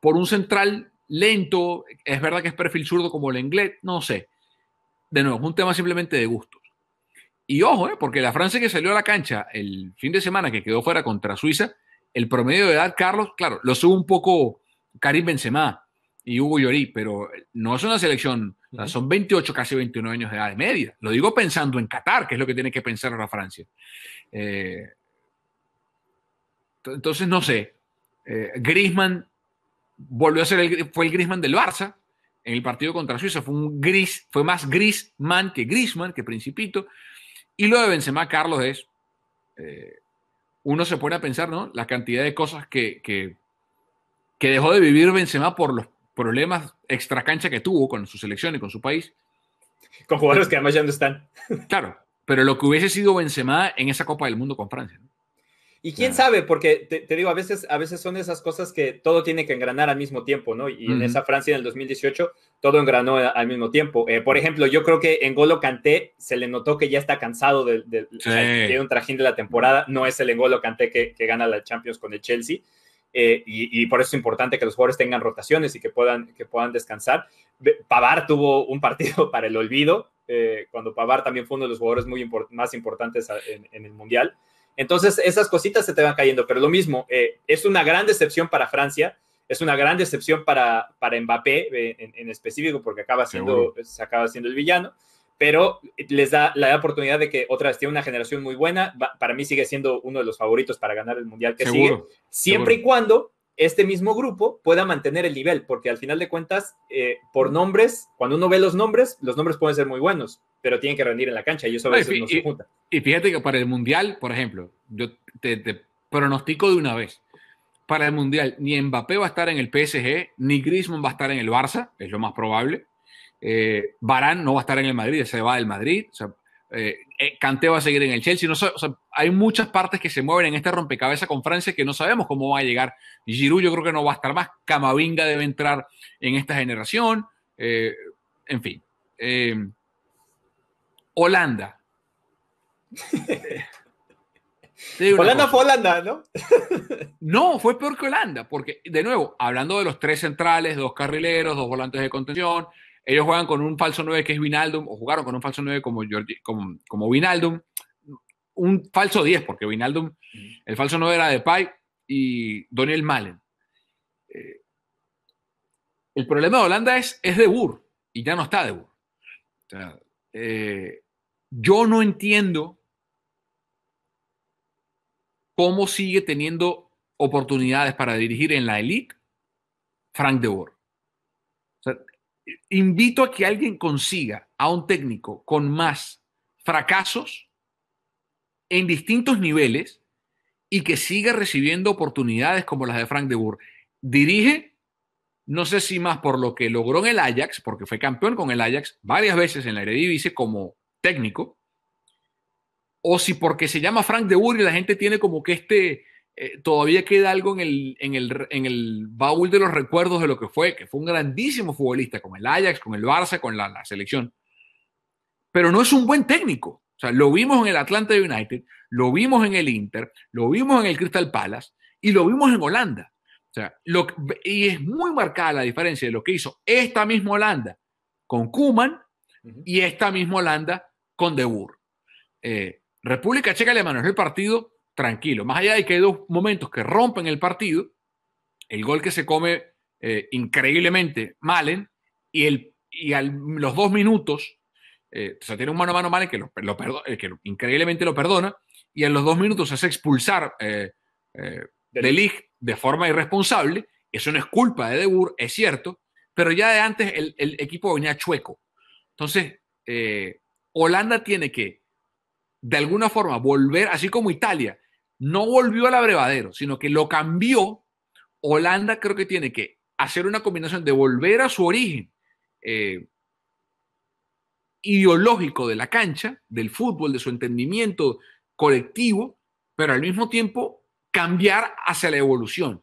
por un central lento, es verdad que es perfil zurdo como el inglés, no sé. De nuevo, es un tema simplemente de gustos. Y ojo, eh, porque la Francia que salió a la cancha el fin de semana, que quedó fuera contra Suiza, el promedio de edad, Carlos, claro, lo subo un poco Karim Benzema y Hugo Llorí, pero no es una selección, son 28, casi 29 años de edad de media. Lo digo pensando en Qatar, que es lo que tiene que pensar la Francia. Eh, entonces, no sé. Eh, Grisman volvió a ser el, fue el Grisman del Barça en el partido contra Suiza. Fue, un gris, fue más Grisman que Grisman, que Principito. Y lo de Benzema, Carlos, es. Eh, uno se pone a pensar, ¿no? La cantidad de cosas que, que que dejó de vivir Benzema por los problemas extra cancha que tuvo con su selección y con su país. Con jugadores que además ya no están. Claro, pero lo que hubiese sido Benzema en esa Copa del Mundo con Francia. Y quién sabe, porque te, digo, a veces, a veces son esas cosas que todo tiene que engranar al mismo tiempo, ¿no? Y en esa Francia en el 2018 todo engranó al mismo tiempo. Eh, por ejemplo, yo creo que en Golo Canté se le notó que ya está cansado de, un trajín de la temporada. No es el Golo Canté que, que gana la Champions con el Chelsea. Eh, y, por eso es importante que los jugadores tengan rotaciones y que puedan, descansar. Pavar tuvo un partido para el olvido, eh, cuando Pavar también fue uno de los jugadores muy más importantes en, el Mundial. Entonces, esas cositas se te van cayendo, pero lo mismo, eh, es una gran decepción para Francia, es una gran decepción para, para Mbappé en, específico, porque acaba se acaba siendo el villano pero les da la oportunidad de que otra vez tiene una generación muy buena. Para mí sigue siendo uno de los favoritos para ganar el Mundial que seguro, siempre y cuando este mismo grupo pueda mantener el nivel, porque al final de cuentas, eh, por nombres, cuando uno ve los nombres, los nombres pueden ser muy buenos, pero tienen que rendir en la cancha y eso a veces no, y, se Y, fíjate que para el Mundial, por ejemplo, yo te, te pronostico de una vez, para el Mundial ni Mbappé va a estar en el PSG, ni Griezmann va a estar en el Barça, es lo más probable eh, Barán no va a estar en el Madrid, se va del Madrid. O eh, eh, va a seguir en el Chelsea. hay muchas partes que se mueven en este rompecabezas con Francia que no sabemos cómo va a llegar. Giroud yo creo que no va a estar más. Camavinga debe entrar en esta generación. en fin. Holanda. Holanda fue Holanda, ¿no? no, fue peor que Holanda, porque de nuevo, hablando de los tres centrales, dos carrileros, dos volantes de contención, ellos juegan con un falso 9 que es Vinaldum, o jugaron con un falso 9 como, un falso 10, porque Vinaldum, el falso 9 era de Depay y Daniel Malen. Eh, el problema de Holanda es, es de Burr, y ya no está de Burr. Eh, yo no entiendo cómo sigue teniendo oportunidades para dirigir en la elite Frank de Boer invito a que alguien consiga a un técnico con más fracasos en distintos niveles y que siga recibiendo oportunidades como las de Frank de Boer. Dirige, no sé si más por lo que logró en el Ajax, porque fue campeón con el Ajax varias veces en la Eredivisie como técnico, o si porque se llama Frank de Boer y la gente tiene como que este eh, todavía queda algo en el, en, el, baúl de los recuerdos de lo que fue, que fue un grandísimo futbolista con el Ajax, con el Barça, con la, selección. Pero no es un buen técnico. O sea, lo vimos en el Atlanta United, lo vimos en el Inter, lo vimos en el Crystal Palace y lo vimos en Holanda. O sea, lo, y es muy marcada la diferencia de lo que hizo esta misma Holanda con Kuman y esta misma Holanda con De Boer. Eh, República Checa le manejó el partido tranquilo. Más allá de que hay dos momentos que rompen el partido, el gol que se come eh, increíblemente Malen y, el, los dos minutos, eh, o sea, tiene un mano a mano Malen que, lo, eh, que increíblemente lo perdona y en los dos minutos se hace expulsar de Lig de forma irresponsable. Eso no es culpa de Debur, es cierto, pero ya de antes el, el equipo venía chueco. Entonces, Holanda tiene que, de alguna forma, volver, así como Italia, no volvió al abrevadero, sino que lo cambió. Holanda creo que tiene que hacer una combinación de volver a su origen eh, ideológico de la cancha, del fútbol, de su entendimiento colectivo, pero al mismo tiempo cambiar hacia la evolución,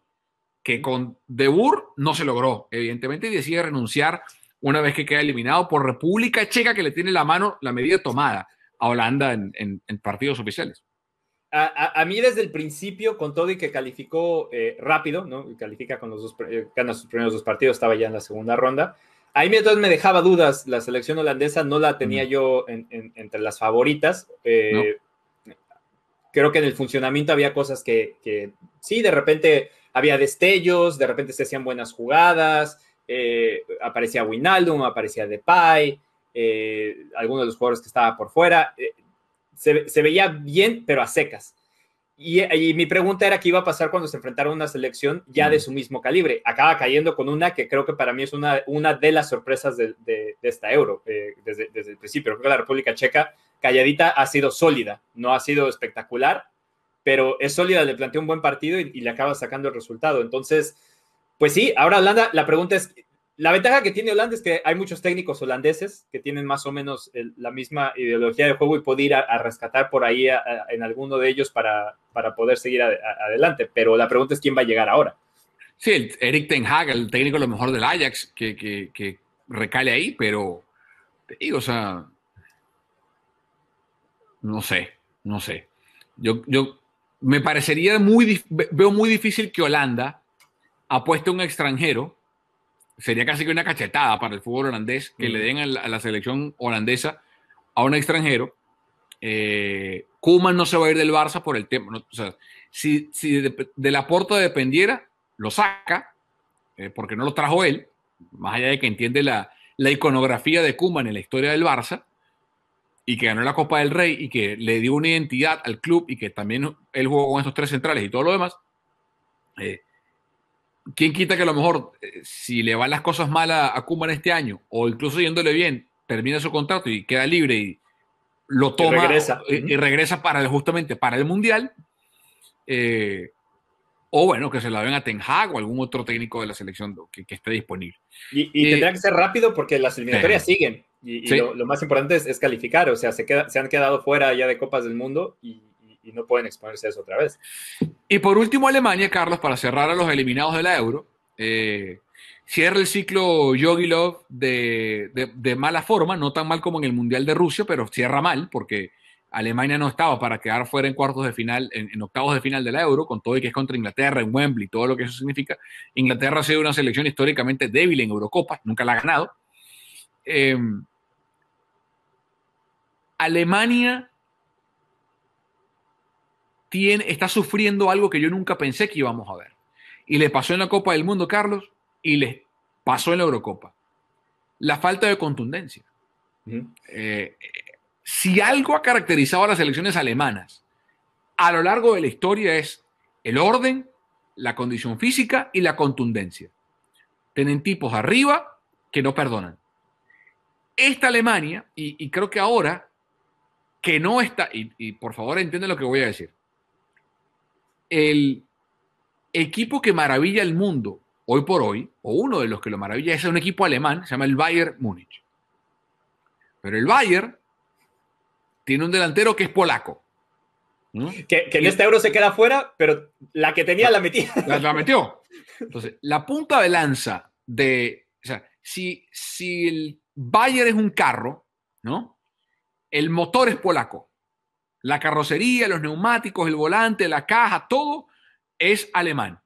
que con De Boer no se logró, evidentemente, y decide renunciar una vez que queda eliminado por República Checa, que le tiene la mano, la medida tomada a Holanda en partidos oficiales a, mí desde el principio, con todo y que calificó eh, rápido, ¿no? Califica con los dos, eh, gana sus primeros dos partidos, estaba ya en la segunda ronda. Ahí entonces me dejaba dudas, la selección holandesa no la tenía mm. yo entre las favoritas. Eh, creo que en el funcionamiento había cosas que, sí, de repente había destellos, de repente se hacían buenas jugadas, aparecía Winaldum, aparecía Depay, algunos de los jugadores que estaba por fuera se, veía bien, pero a secas. Y, mi pregunta era qué iba a pasar cuando se enfrentaron a una selección ya de mm. su mismo calibre. Acaba cayendo con una que creo que para mí es una, de las sorpresas de, esta euro eh, desde, el principio. Creo que la República Checa calladita ha sido sólida, no ha sido espectacular, pero es sólida, le planteó un buen partido y, le acaba sacando el resultado. Entonces, pues sí, ahora Holanda, la pregunta es, la ventaja que tiene Holanda es que hay muchos técnicos holandeses que tienen más o menos la misma ideología de juego y puede ir a, rescatar por ahí en alguno de ellos para, poder seguir adelante. Pero la pregunta es quién va a llegar ahora. Sí, Eric Ten Hag, el técnico lo mejor del Ajax, que, recale ahí, pero digo, o sea, no sé, no sé. Yo, yo me parecería muy, veo muy difícil que Holanda apueste a un extranjero sería casi que una cachetada para el fútbol holandés que le mm. den a la, selección holandesa a un extranjero. Eh, Kuman no se va a ir del Barça por el tema. o sea, si, de, la puerta dependiera, lo saca, eh, porque no lo trajo él, más allá de que entiende la, iconografía de Kuman en la historia del Barça, y que ganó la Copa del Rey y que le dio una identidad al club y que también él jugó con estos tres centrales y todo lo demás. Eh, ¿Quién quita que a lo mejor, eh, si le van las cosas mal a, a en este año, o incluso yéndole bien, termina su contrato y queda libre y lo toma eh, y regresa, y, regresa para justamente para el Mundial? Eh, o bueno, que se la den a Ten Hag o algún otro técnico de la selección que, esté disponible. Y, tendría que ser rápido porque las eliminatorias siguen. Y, lo, más importante es, calificar, o sea, se, se han quedado fuera ya de Copas del Mundo y no pueden exponerse a eso otra vez. Y por último, Alemania, Carlos, para cerrar a los eliminados de la Euro, eh, cierra el ciclo Yogi Love de, mala forma, no tan mal como en el Mundial de Rusia, pero cierra mal porque Alemania no estaba para quedar fuera en cuartos de final, en, octavos de final de la Euro, con todo y que es contra Inglaterra, en Wembley, todo lo que eso significa. Inglaterra ha sido una selección históricamente débil en Eurocopa, nunca la ha ganado. Eh, Alemania está sufriendo algo que yo nunca pensé que íbamos a ver. Y le pasó en la Copa del Mundo, Carlos, y les pasó en la Eurocopa. La falta de contundencia. Eh, si algo ha caracterizado a las elecciones alemanas a lo largo de la historia es el orden, la condición física y la contundencia. Tienen tipos arriba que no perdonan. Esta Alemania, y, creo que ahora, que no está, y, y por favor entiende lo que voy a decir, el equipo que maravilla el mundo hoy por hoy, o uno de los que lo maravilla, es un equipo alemán, se llama el Bayern Múnich. Pero el Bayern tiene un delantero que es polaco. Que, en este euro se queda fuera, pero la que tenía la, metió. La, metió. Entonces, la punta de lanza de. O sea, si, si el Bayern es un carro, ¿no? El motor es polaco. La carrocería, los neumáticos, el volante, la caja, todo es alemán.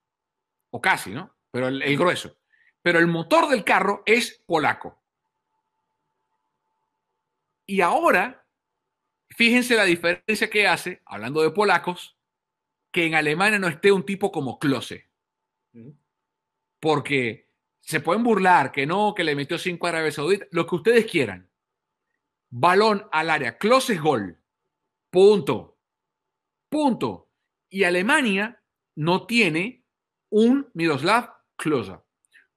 O casi, ¿no? Pero el, grueso. Pero el motor del carro es polaco. Y ahora, fíjense la diferencia que hace, hablando de polacos, que en Alemania no esté un tipo como Klose. Porque se pueden burlar que no, que le metió cinco a Arabia Saudita, lo que ustedes quieran. Balón al área, Klose es gol. Punto. Punto. Y Alemania no tiene un Miroslav Klose.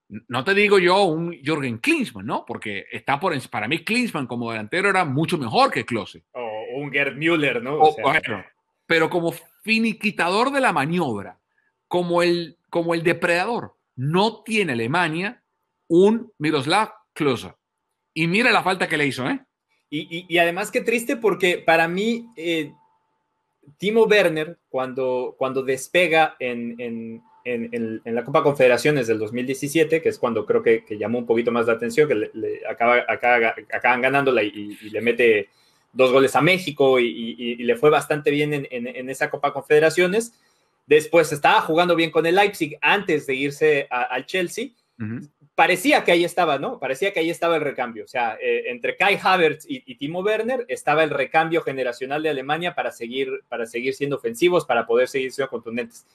No te digo yo un Jürgen Klinsmann, ¿no? Porque está por para mí Klinsmann como delantero era mucho mejor que Klose. O un Gerd Müller, ¿no? pero como finiquitador de la maniobra, como el, como el depredador, no tiene Alemania un Miroslav Klose. Y mira la falta que le hizo, ¿eh? Y, además qué triste porque para mí eh, Timo Werner, cuando, cuando despega en, en, en, la Copa Confederaciones del 2017, que es cuando creo que, llamó un poquito más la atención, que le, acaba, acaba, acaban ganándola y, le mete dos goles a México y, le fue bastante bien en, esa Copa Confederaciones. Después estaba jugando bien con el Leipzig antes de irse al Chelsea parecía que ahí estaba, ¿no? Parecía que ahí estaba el recambio. O sea, eh, entre Kai Havertz y, Timo Werner estaba el recambio generacional de Alemania para seguir, para seguir siendo ofensivos, para poder seguir siendo contundentes.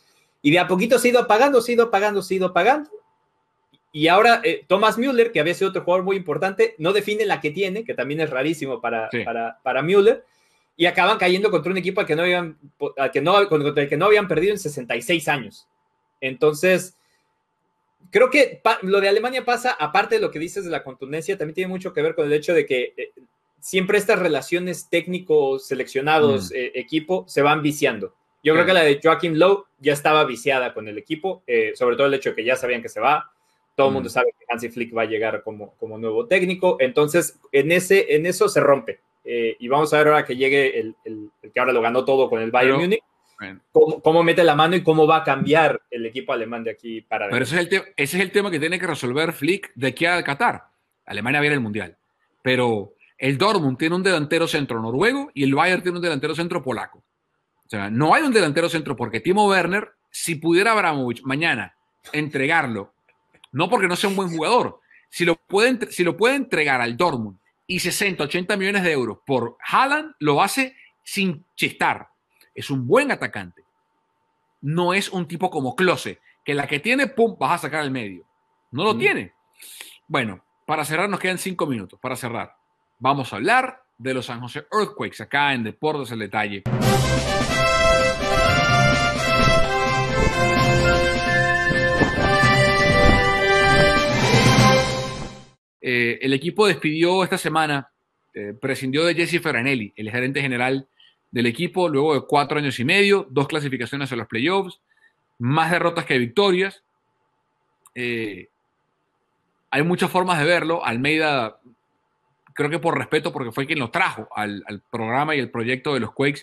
Y de a poquito se ha ido apagando, se ha ido apagando, se ha ido apagando. Y ahora eh, Thomas Müller, que había sido otro jugador muy importante, no define la que tiene, que también es rarísimo para, para, para Müller. Y acaban cayendo contra un equipo al que no habían, al que no, contra el que no habían perdido en 66 años. Entonces, creo que lo de Alemania pasa, aparte de lo que dices de la contundencia, también tiene mucho que ver con el hecho de que eh, siempre estas relaciones técnicos seleccionados mm. eh, equipo se van viciando. Yo creo que la de Joaquín Lowe ya estaba viciada con el equipo, eh, sobre todo el hecho de que ya sabían que se va. Todo el mundo mm. sabe que Hansi Flick va a llegar como, como nuevo técnico. Entonces, en, ese, en eso se rompe. y vamos a ver ahora que llegue el, el que ahora lo ganó todo con el Bayern Múnich cómo, mete la mano y cómo va a cambiar el equipo alemán de aquí para Pero ese es, el tema que tiene que resolver Flick de aquí a Qatar. Alemania viene el Mundial. Pero el Dortmund tiene un delantero centro noruego y el Bayern tiene un delantero centro polaco. O sea, no hay un delantero centro porque Timo Werner, si pudiera Abramovich mañana entregarlo, no porque no sea un buen jugador, si lo puede, si lo puede entregar al Dortmund y 60, 80 millones de euros por Haaland, lo hace sin chistar es un buen atacante. No es un tipo como Close, que la que tiene, pum, vas a sacar al medio. No lo mm. tiene. Bueno, para cerrar, nos quedan cinco minutos. Para cerrar, vamos a hablar de los San José Earthquakes acá en Deportes el Detalle. Eh, el equipo despidió esta semana, eh, prescindió de Jesse Ferranelli, el gerente general del equipo luego de cuatro años y medio, dos clasificaciones a los playoffs, más derrotas que victorias. Eh, hay muchas formas de verlo. Almeida, creo que por respeto, porque fue quien lo trajo al, programa y el proyecto de los Quakes,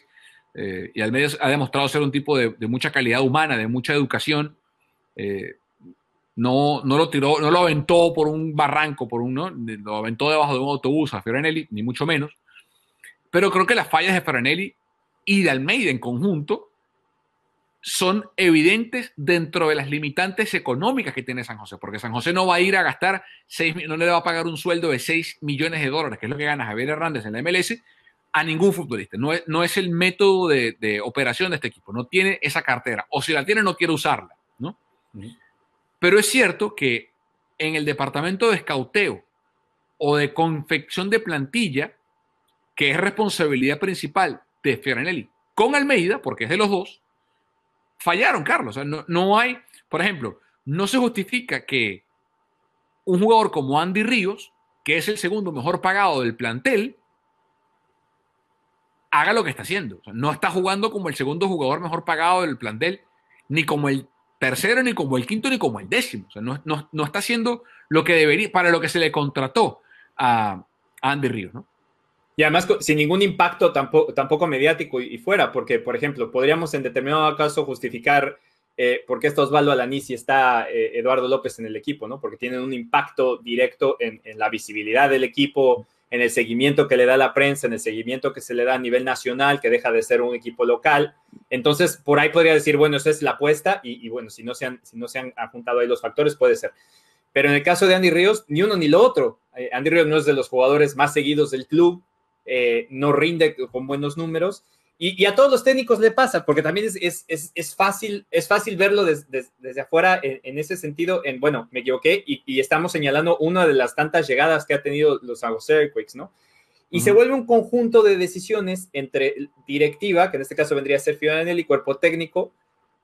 eh, y Almeida ha demostrado ser un tipo de, mucha calidad humana, de mucha educación. Eh, no, lo tiró, no lo aventó por un barranco, por un, lo aventó debajo de un autobús a Fiorenelli, ni mucho menos. Pero creo que las fallas de Fiorenelli y de Almeida en conjunto son evidentes dentro de las limitantes económicas que tiene San José, porque San José no va a ir a gastar, 6, no le va a pagar un sueldo de 6 millones de dólares, que es lo que gana Javier Hernández en la MLS, a ningún futbolista. No es, no es el método de, de, operación de este equipo, no tiene esa cartera, o si la tiene no quiere usarla, ¿no? Pero es cierto que en el departamento de escauteo o de confección de plantilla, que es responsabilidad principal de Fiorenelli con Almeida, porque es de los dos, fallaron, Carlos. O sea, no, hay, por ejemplo, no se justifica que un jugador como Andy Ríos, que es el segundo mejor pagado del plantel, haga lo que está haciendo. O sea, no está jugando como el segundo jugador mejor pagado del plantel, ni como el tercero, ni como el quinto, ni como el décimo. O sea, no, está haciendo lo que debería, para lo que se le contrató a Andy Ríos, ¿no? Y además sin ningún impacto tampoco, mediático y, fuera, porque, por ejemplo, podríamos en determinado caso justificar eh, por qué está Osvaldo Alanís y está eh, Eduardo López en el equipo, ¿no? Porque tienen un impacto directo en, la visibilidad del equipo, en el seguimiento que le da la prensa, en el seguimiento que se le da a nivel nacional, que deja de ser un equipo local. Entonces, por ahí podría decir, bueno, esa es la apuesta y, bueno, si no, se han, si no se han juntado ahí los factores, puede ser. Pero en el caso de Andy Ríos, ni uno ni lo otro. Eh, Andy Ríos no es de los jugadores más seguidos del club, eh, no rinde con buenos números. Y, a todos los técnicos le pasa, porque también es, fácil, es fácil verlo desde afuera en, ese sentido, en, bueno, me equivoqué y, estamos señalando una de las tantas llegadas que ha tenido los Agos ¿no? Y se vuelve un conjunto de decisiones entre directiva, que en este caso vendría a ser Fioranelli, y cuerpo técnico,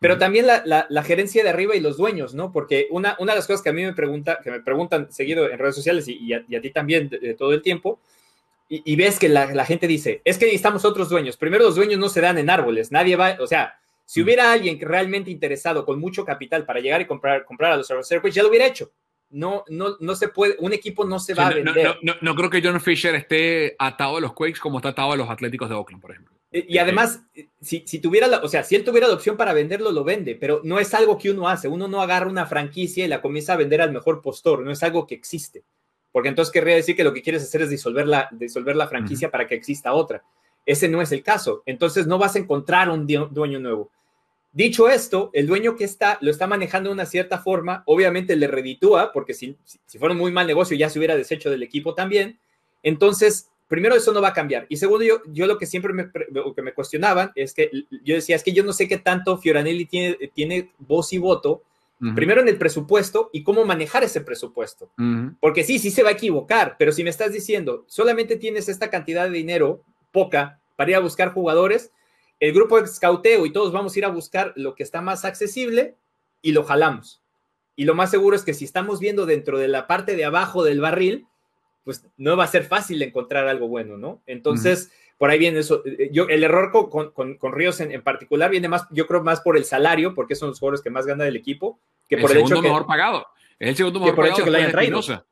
pero también la, gerencia de arriba y los dueños, ¿no? Porque una, de las cosas que a mí me, pregunta, que me preguntan seguido en redes sociales y, a, ti también todo el tiempo y, ves que la, gente dice, es que necesitamos otros dueños. Primero, los dueños no se dan en árboles, nadie va, o sea, si mm. hubiera alguien realmente interesado con mucho capital para llegar y comprar, comprar a los Airways, pues ya lo hubiera hecho. No, no, no se puede, un equipo no se va a vender. No, no, creo que John Fisher esté atado a los Quakes como está atado a los Atléticos de Oakland, por ejemplo. Y, además, si, si, tuviera, o sea, si él tuviera la opción para venderlo, lo vende, pero no es algo que uno hace. Uno no agarra una franquicia y la comienza a vender al mejor postor, no es algo que existe porque entonces querría decir que lo que quieres hacer es disolver la, disolver la franquicia para que exista otra. Ese no es el caso. Entonces no vas a encontrar un dueño nuevo. Dicho esto, el dueño que está lo está manejando de una cierta forma, obviamente le reditúa, porque si, si fuera un muy mal negocio ya se hubiera deshecho del equipo también. Entonces, primero eso no va a cambiar. Y segundo, yo, yo lo que siempre me, que me cuestionaban es que yo decía, es que yo no sé qué tanto Fioranelli tiene, tiene voz y voto Primero en el presupuesto y cómo manejar ese presupuesto. Porque sí, sí se va a equivocar, pero si me estás diciendo, solamente tienes esta cantidad de dinero, poca, para ir a buscar jugadores, el grupo de escauteo y todos vamos a ir a buscar lo que está más accesible y lo jalamos. Y lo más seguro es que si estamos viendo dentro de la parte de abajo del barril, pues no va a ser fácil encontrar algo bueno, ¿no? Entonces por ahí viene eso. Eh, yo, el error con, con, con Ríos en, particular viene más, yo creo, más por el salario, porque son los jugadores que más ganan del equipo, que el por el hecho mejor que, pagado. Es el segundo mejor pagado. Hecho que la hayan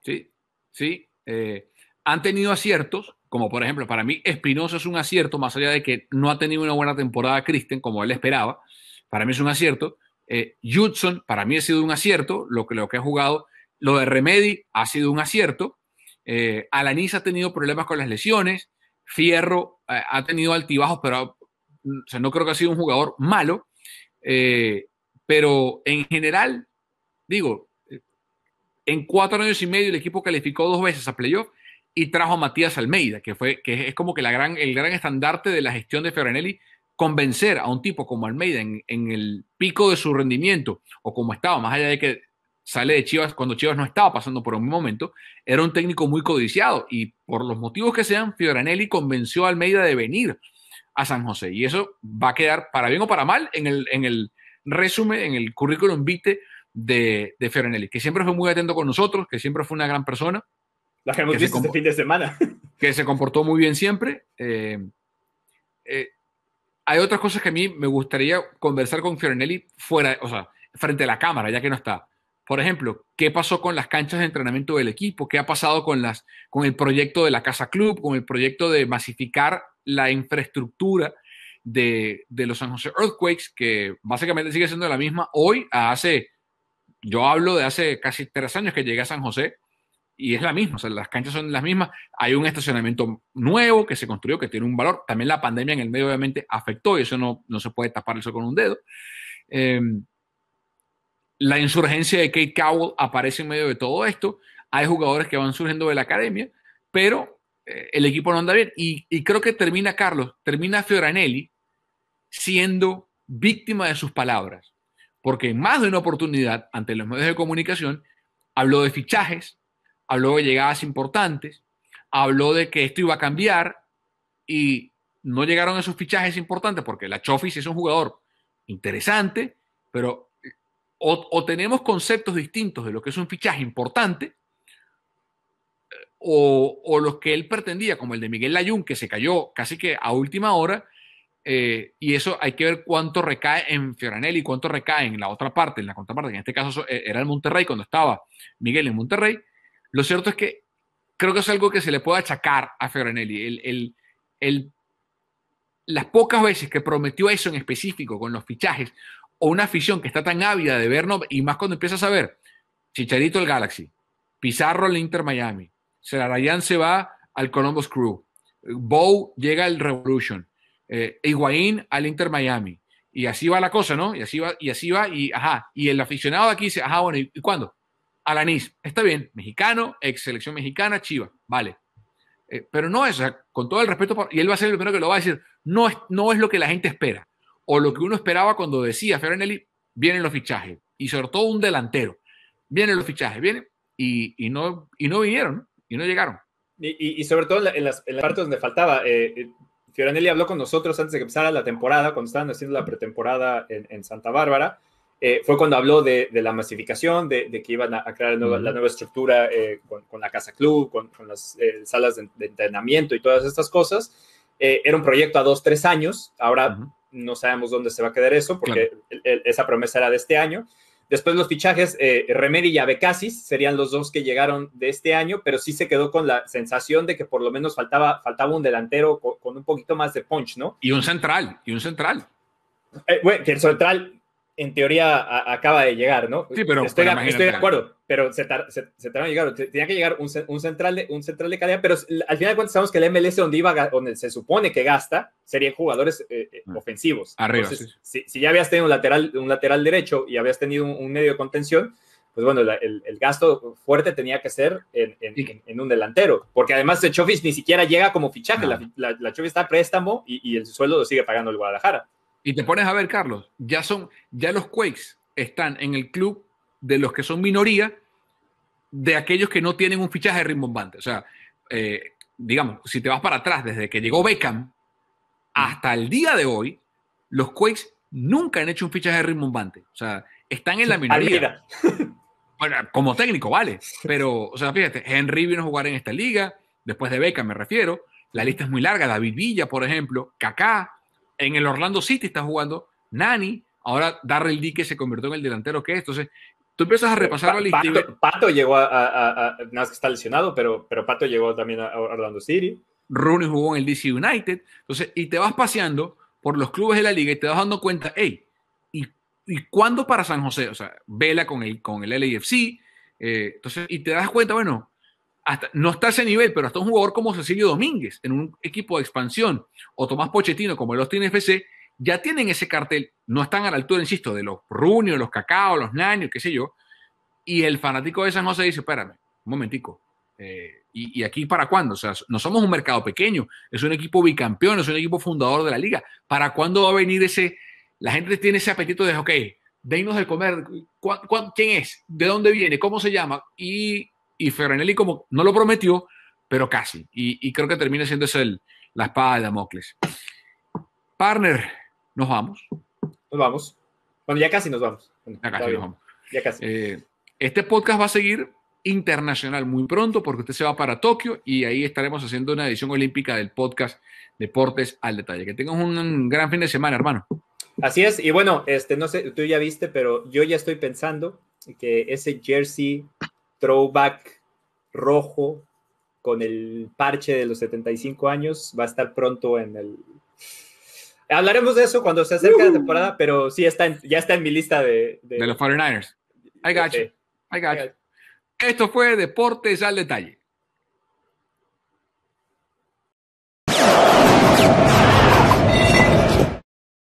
Sí, sí. Eh, han tenido aciertos, como por ejemplo, para mí Espinosa es un acierto, más allá de que no ha tenido una buena temporada Kristen, como él esperaba, para mí es un acierto. Eh, Judson, para mí ha sido un acierto, lo que, lo que ha jugado. Lo de Remedy ha sido un acierto. Eh, Alanis ha tenido problemas con las lesiones. Fierro eh, ha tenido altibajos, pero mm, no creo que ha sido un jugador malo. Eh, pero en general, digo, eh, en cuatro años y medio el equipo calificó dos veces a playoff y trajo a Matías Almeida, que, fue, que es como que el gran estandarte de la gestión de Fiorenelli, convencer a un tipo como Almeida en, el pico de su rendimiento o como estaba, más allá de que sale de Chivas cuando Chivas no estaba pasando por un momento, era un técnico muy codiciado y por los motivos que sean, Fioranelli convenció a Almeida de venir a San José y eso va a quedar para bien o para mal en el, resumen, en el currículum vitae de, Fioranelli, que siempre fue muy atento con nosotros, que siempre fue una gran persona. La que, se fin de semana. Que se comportó muy bien siempre. Eh, eh, hay otras cosas que a mí me gustaría conversar con Fioranelli fuera, o sea, frente a la cámara, ya que no está. Por ejemplo, ¿qué pasó con las canchas de entrenamiento del equipo? ¿Qué ha pasado con, las, con el proyecto de la Casa Club, con el proyecto de masificar la infraestructura de, los San Jose Earthquakes, que básicamente sigue siendo la misma hoy hace, yo hablo de hace casi tres años que llegué a San José, y es la misma, o sea, las canchas son las mismas, hay un estacionamiento nuevo que se construyó, que tiene un valor, también la pandemia en el medio obviamente afectó y eso no, no se puede tapar eso con un dedo. Eh, la insurgencia de Kate Cowell aparece en medio de todo esto. Hay jugadores que van surgiendo de la academia, pero eh, el equipo no anda bien. Y, creo que termina, Carlos, termina Fioranelli siendo víctima de sus palabras. Porque más de una oportunidad, ante los medios de comunicación, habló de fichajes, habló de llegadas importantes, habló de que esto iba a cambiar y no llegaron a esos fichajes importantes porque la Chofis es un jugador interesante, pero o, tenemos conceptos distintos de lo que es un fichaje importante, o, lo los que él pretendía, como el de Miguel Layún, que se cayó casi que a última hora, eh, y eso hay que ver cuánto recae en Fioranelli y cuánto recae en la otra parte, en la contraparte, que en este caso eh, era el Monterrey, cuando estaba Miguel en Monterrey. Lo cierto es que creo que es algo que se le puede achacar a Fioranelli. El, las pocas veces que prometió eso en específico con los fichajes, o una afición que está tan ávida de vernos, y más cuando empiezas a ver Chicharito el Galaxy, Pizarro el Inter Miami, Sarayán se va al Columbus Crew, Bow llega al Revolution, eh, Higuaín al Inter Miami, y así va la cosa, ¿no? Y así va, y así va, y ajá, y el aficionado de aquí dice, ajá, bueno, ¿y, cuándo? Alanis, está bien, mexicano, ex selección mexicana, Chiva, vale. Eh, pero no es, con todo el respeto, y él va a ser el primero que lo va a decir, no es, no es lo que la gente espera o lo que uno esperaba cuando decía Fioranelli, vienen los fichajes, y sobre todo un delantero, vienen los fichajes, vienen, y, no, no vinieron, y no llegaron. Y, sobre todo en, la, parte las, partes donde faltaba, eh, eh, Fioranelli habló con nosotros antes de que empezara la temporada, cuando estaban haciendo la pretemporada en, Santa Bárbara, eh, fue cuando habló de, la masificación, de, que iban a crear la nueva estructura con, la casa club, con, las salas de, entrenamiento y todas estas cosas. era un proyecto a dos, tres años, ahora no sabemos dónde se va a quedar eso, porque esa promesa era de este año. Después los fichajes, eh, y Abecasis serían los dos que llegaron de este año, pero sí se quedó con la sensación de que por lo menos faltaba, faltaba un delantero con, un poquito más de punch, ¿no? Y un central, y un central. Eh, que el central en teoría acaba de llegar, ¿no? Sí, pero estoy, pues, de acuerdo, pero se, tardó en llegar, tenía que llegar un, central de, un central de calidad, pero al final de cuentas sabemos que el MLS donde, iba, donde se supone que gasta serían jugadores eh, eh, ah. ofensivos. Entonces, si, ya habías tenido un lateral, un lateral derecho y habías tenido un, medio de contención, pues bueno, el, gasto fuerte tenía que ser en, un delantero, porque además el Chovis ni siquiera llega como fichaje, la, la, está a préstamo y, y el sueldo lo sigue pagando el Guadalajara. Y te pones a ver, Carlos, ya son, ya los Quakes están en el club de los que son minoría, de aquellos que no tienen un fichaje rimbombante. O sea, eh, digamos, si te vas para atrás, desde que llegó Beckham hasta el día de hoy, los Quakes nunca han hecho un fichaje rimbombante. O sea, están en la minoría. Bueno, como técnico, vale. Pero, o sea, fíjate, Henry vino a jugar en esta liga, después de Beckham me refiero. La lista es muy larga, David Villa, por ejemplo, Kaká, en el Orlando City está jugando Nani, ahora Darrell Dick se convirtió en el delantero que es. Entonces, tú empiezas a repasar la lista. Pato, llegó a, a, que está lesionado, pero, pero Pato llegó también a Orlando City. Rooney jugó en el DC United. Entonces, y te vas paseando por los clubes de la liga y te vas dando cuenta, hey, ¿y, cuándo para San José? O sea, vela con el, con el LAFC. Eh, entonces, y te das cuenta, bueno, no está a ese nivel, pero hasta un jugador como Cecilio Domínguez en un equipo de expansión o Tomás Pochettino como el Austin FC, ya tienen ese cartel, no están a la altura, insisto, de los Runio, los Cacao, los Naños, qué sé yo, y el fanático de San José dice, espérame, un momentico, eh, y, aquí para cuándo? O sea, no somos un mercado pequeño, es un equipo bicampeón, es un equipo fundador de la liga, ¿para cuándo va a venir ese, la gente tiene ese apetito de, ok, denos de comer, ¿quién es? ¿De dónde viene? ¿Cómo se llama? Y y Ferranelli como no lo prometió, pero casi. Y, creo que termina siendo eso el, la espada de Damocles. Partner, nos vamos. Nos vamos. Bueno, ya casi nos vamos. ya casi nos vamos. Eh, este podcast va a seguir internacional muy pronto porque usted se va para Tokio y ahí estaremos haciendo una edición olímpica del podcast Deportes al Detalle. Que tengas un gran fin de semana, hermano. Así es, y bueno, este, no sé, tú ya viste, pero yo ya estoy pensando que ese jersey throwback rojo con el parche de los 75 años. Va a estar pronto en el... Hablaremos de eso cuando se acerque la temporada, pero sí está ya está en mi lista de... De, los 49ers. I got you. I got Esto fue Deportes al Detalle.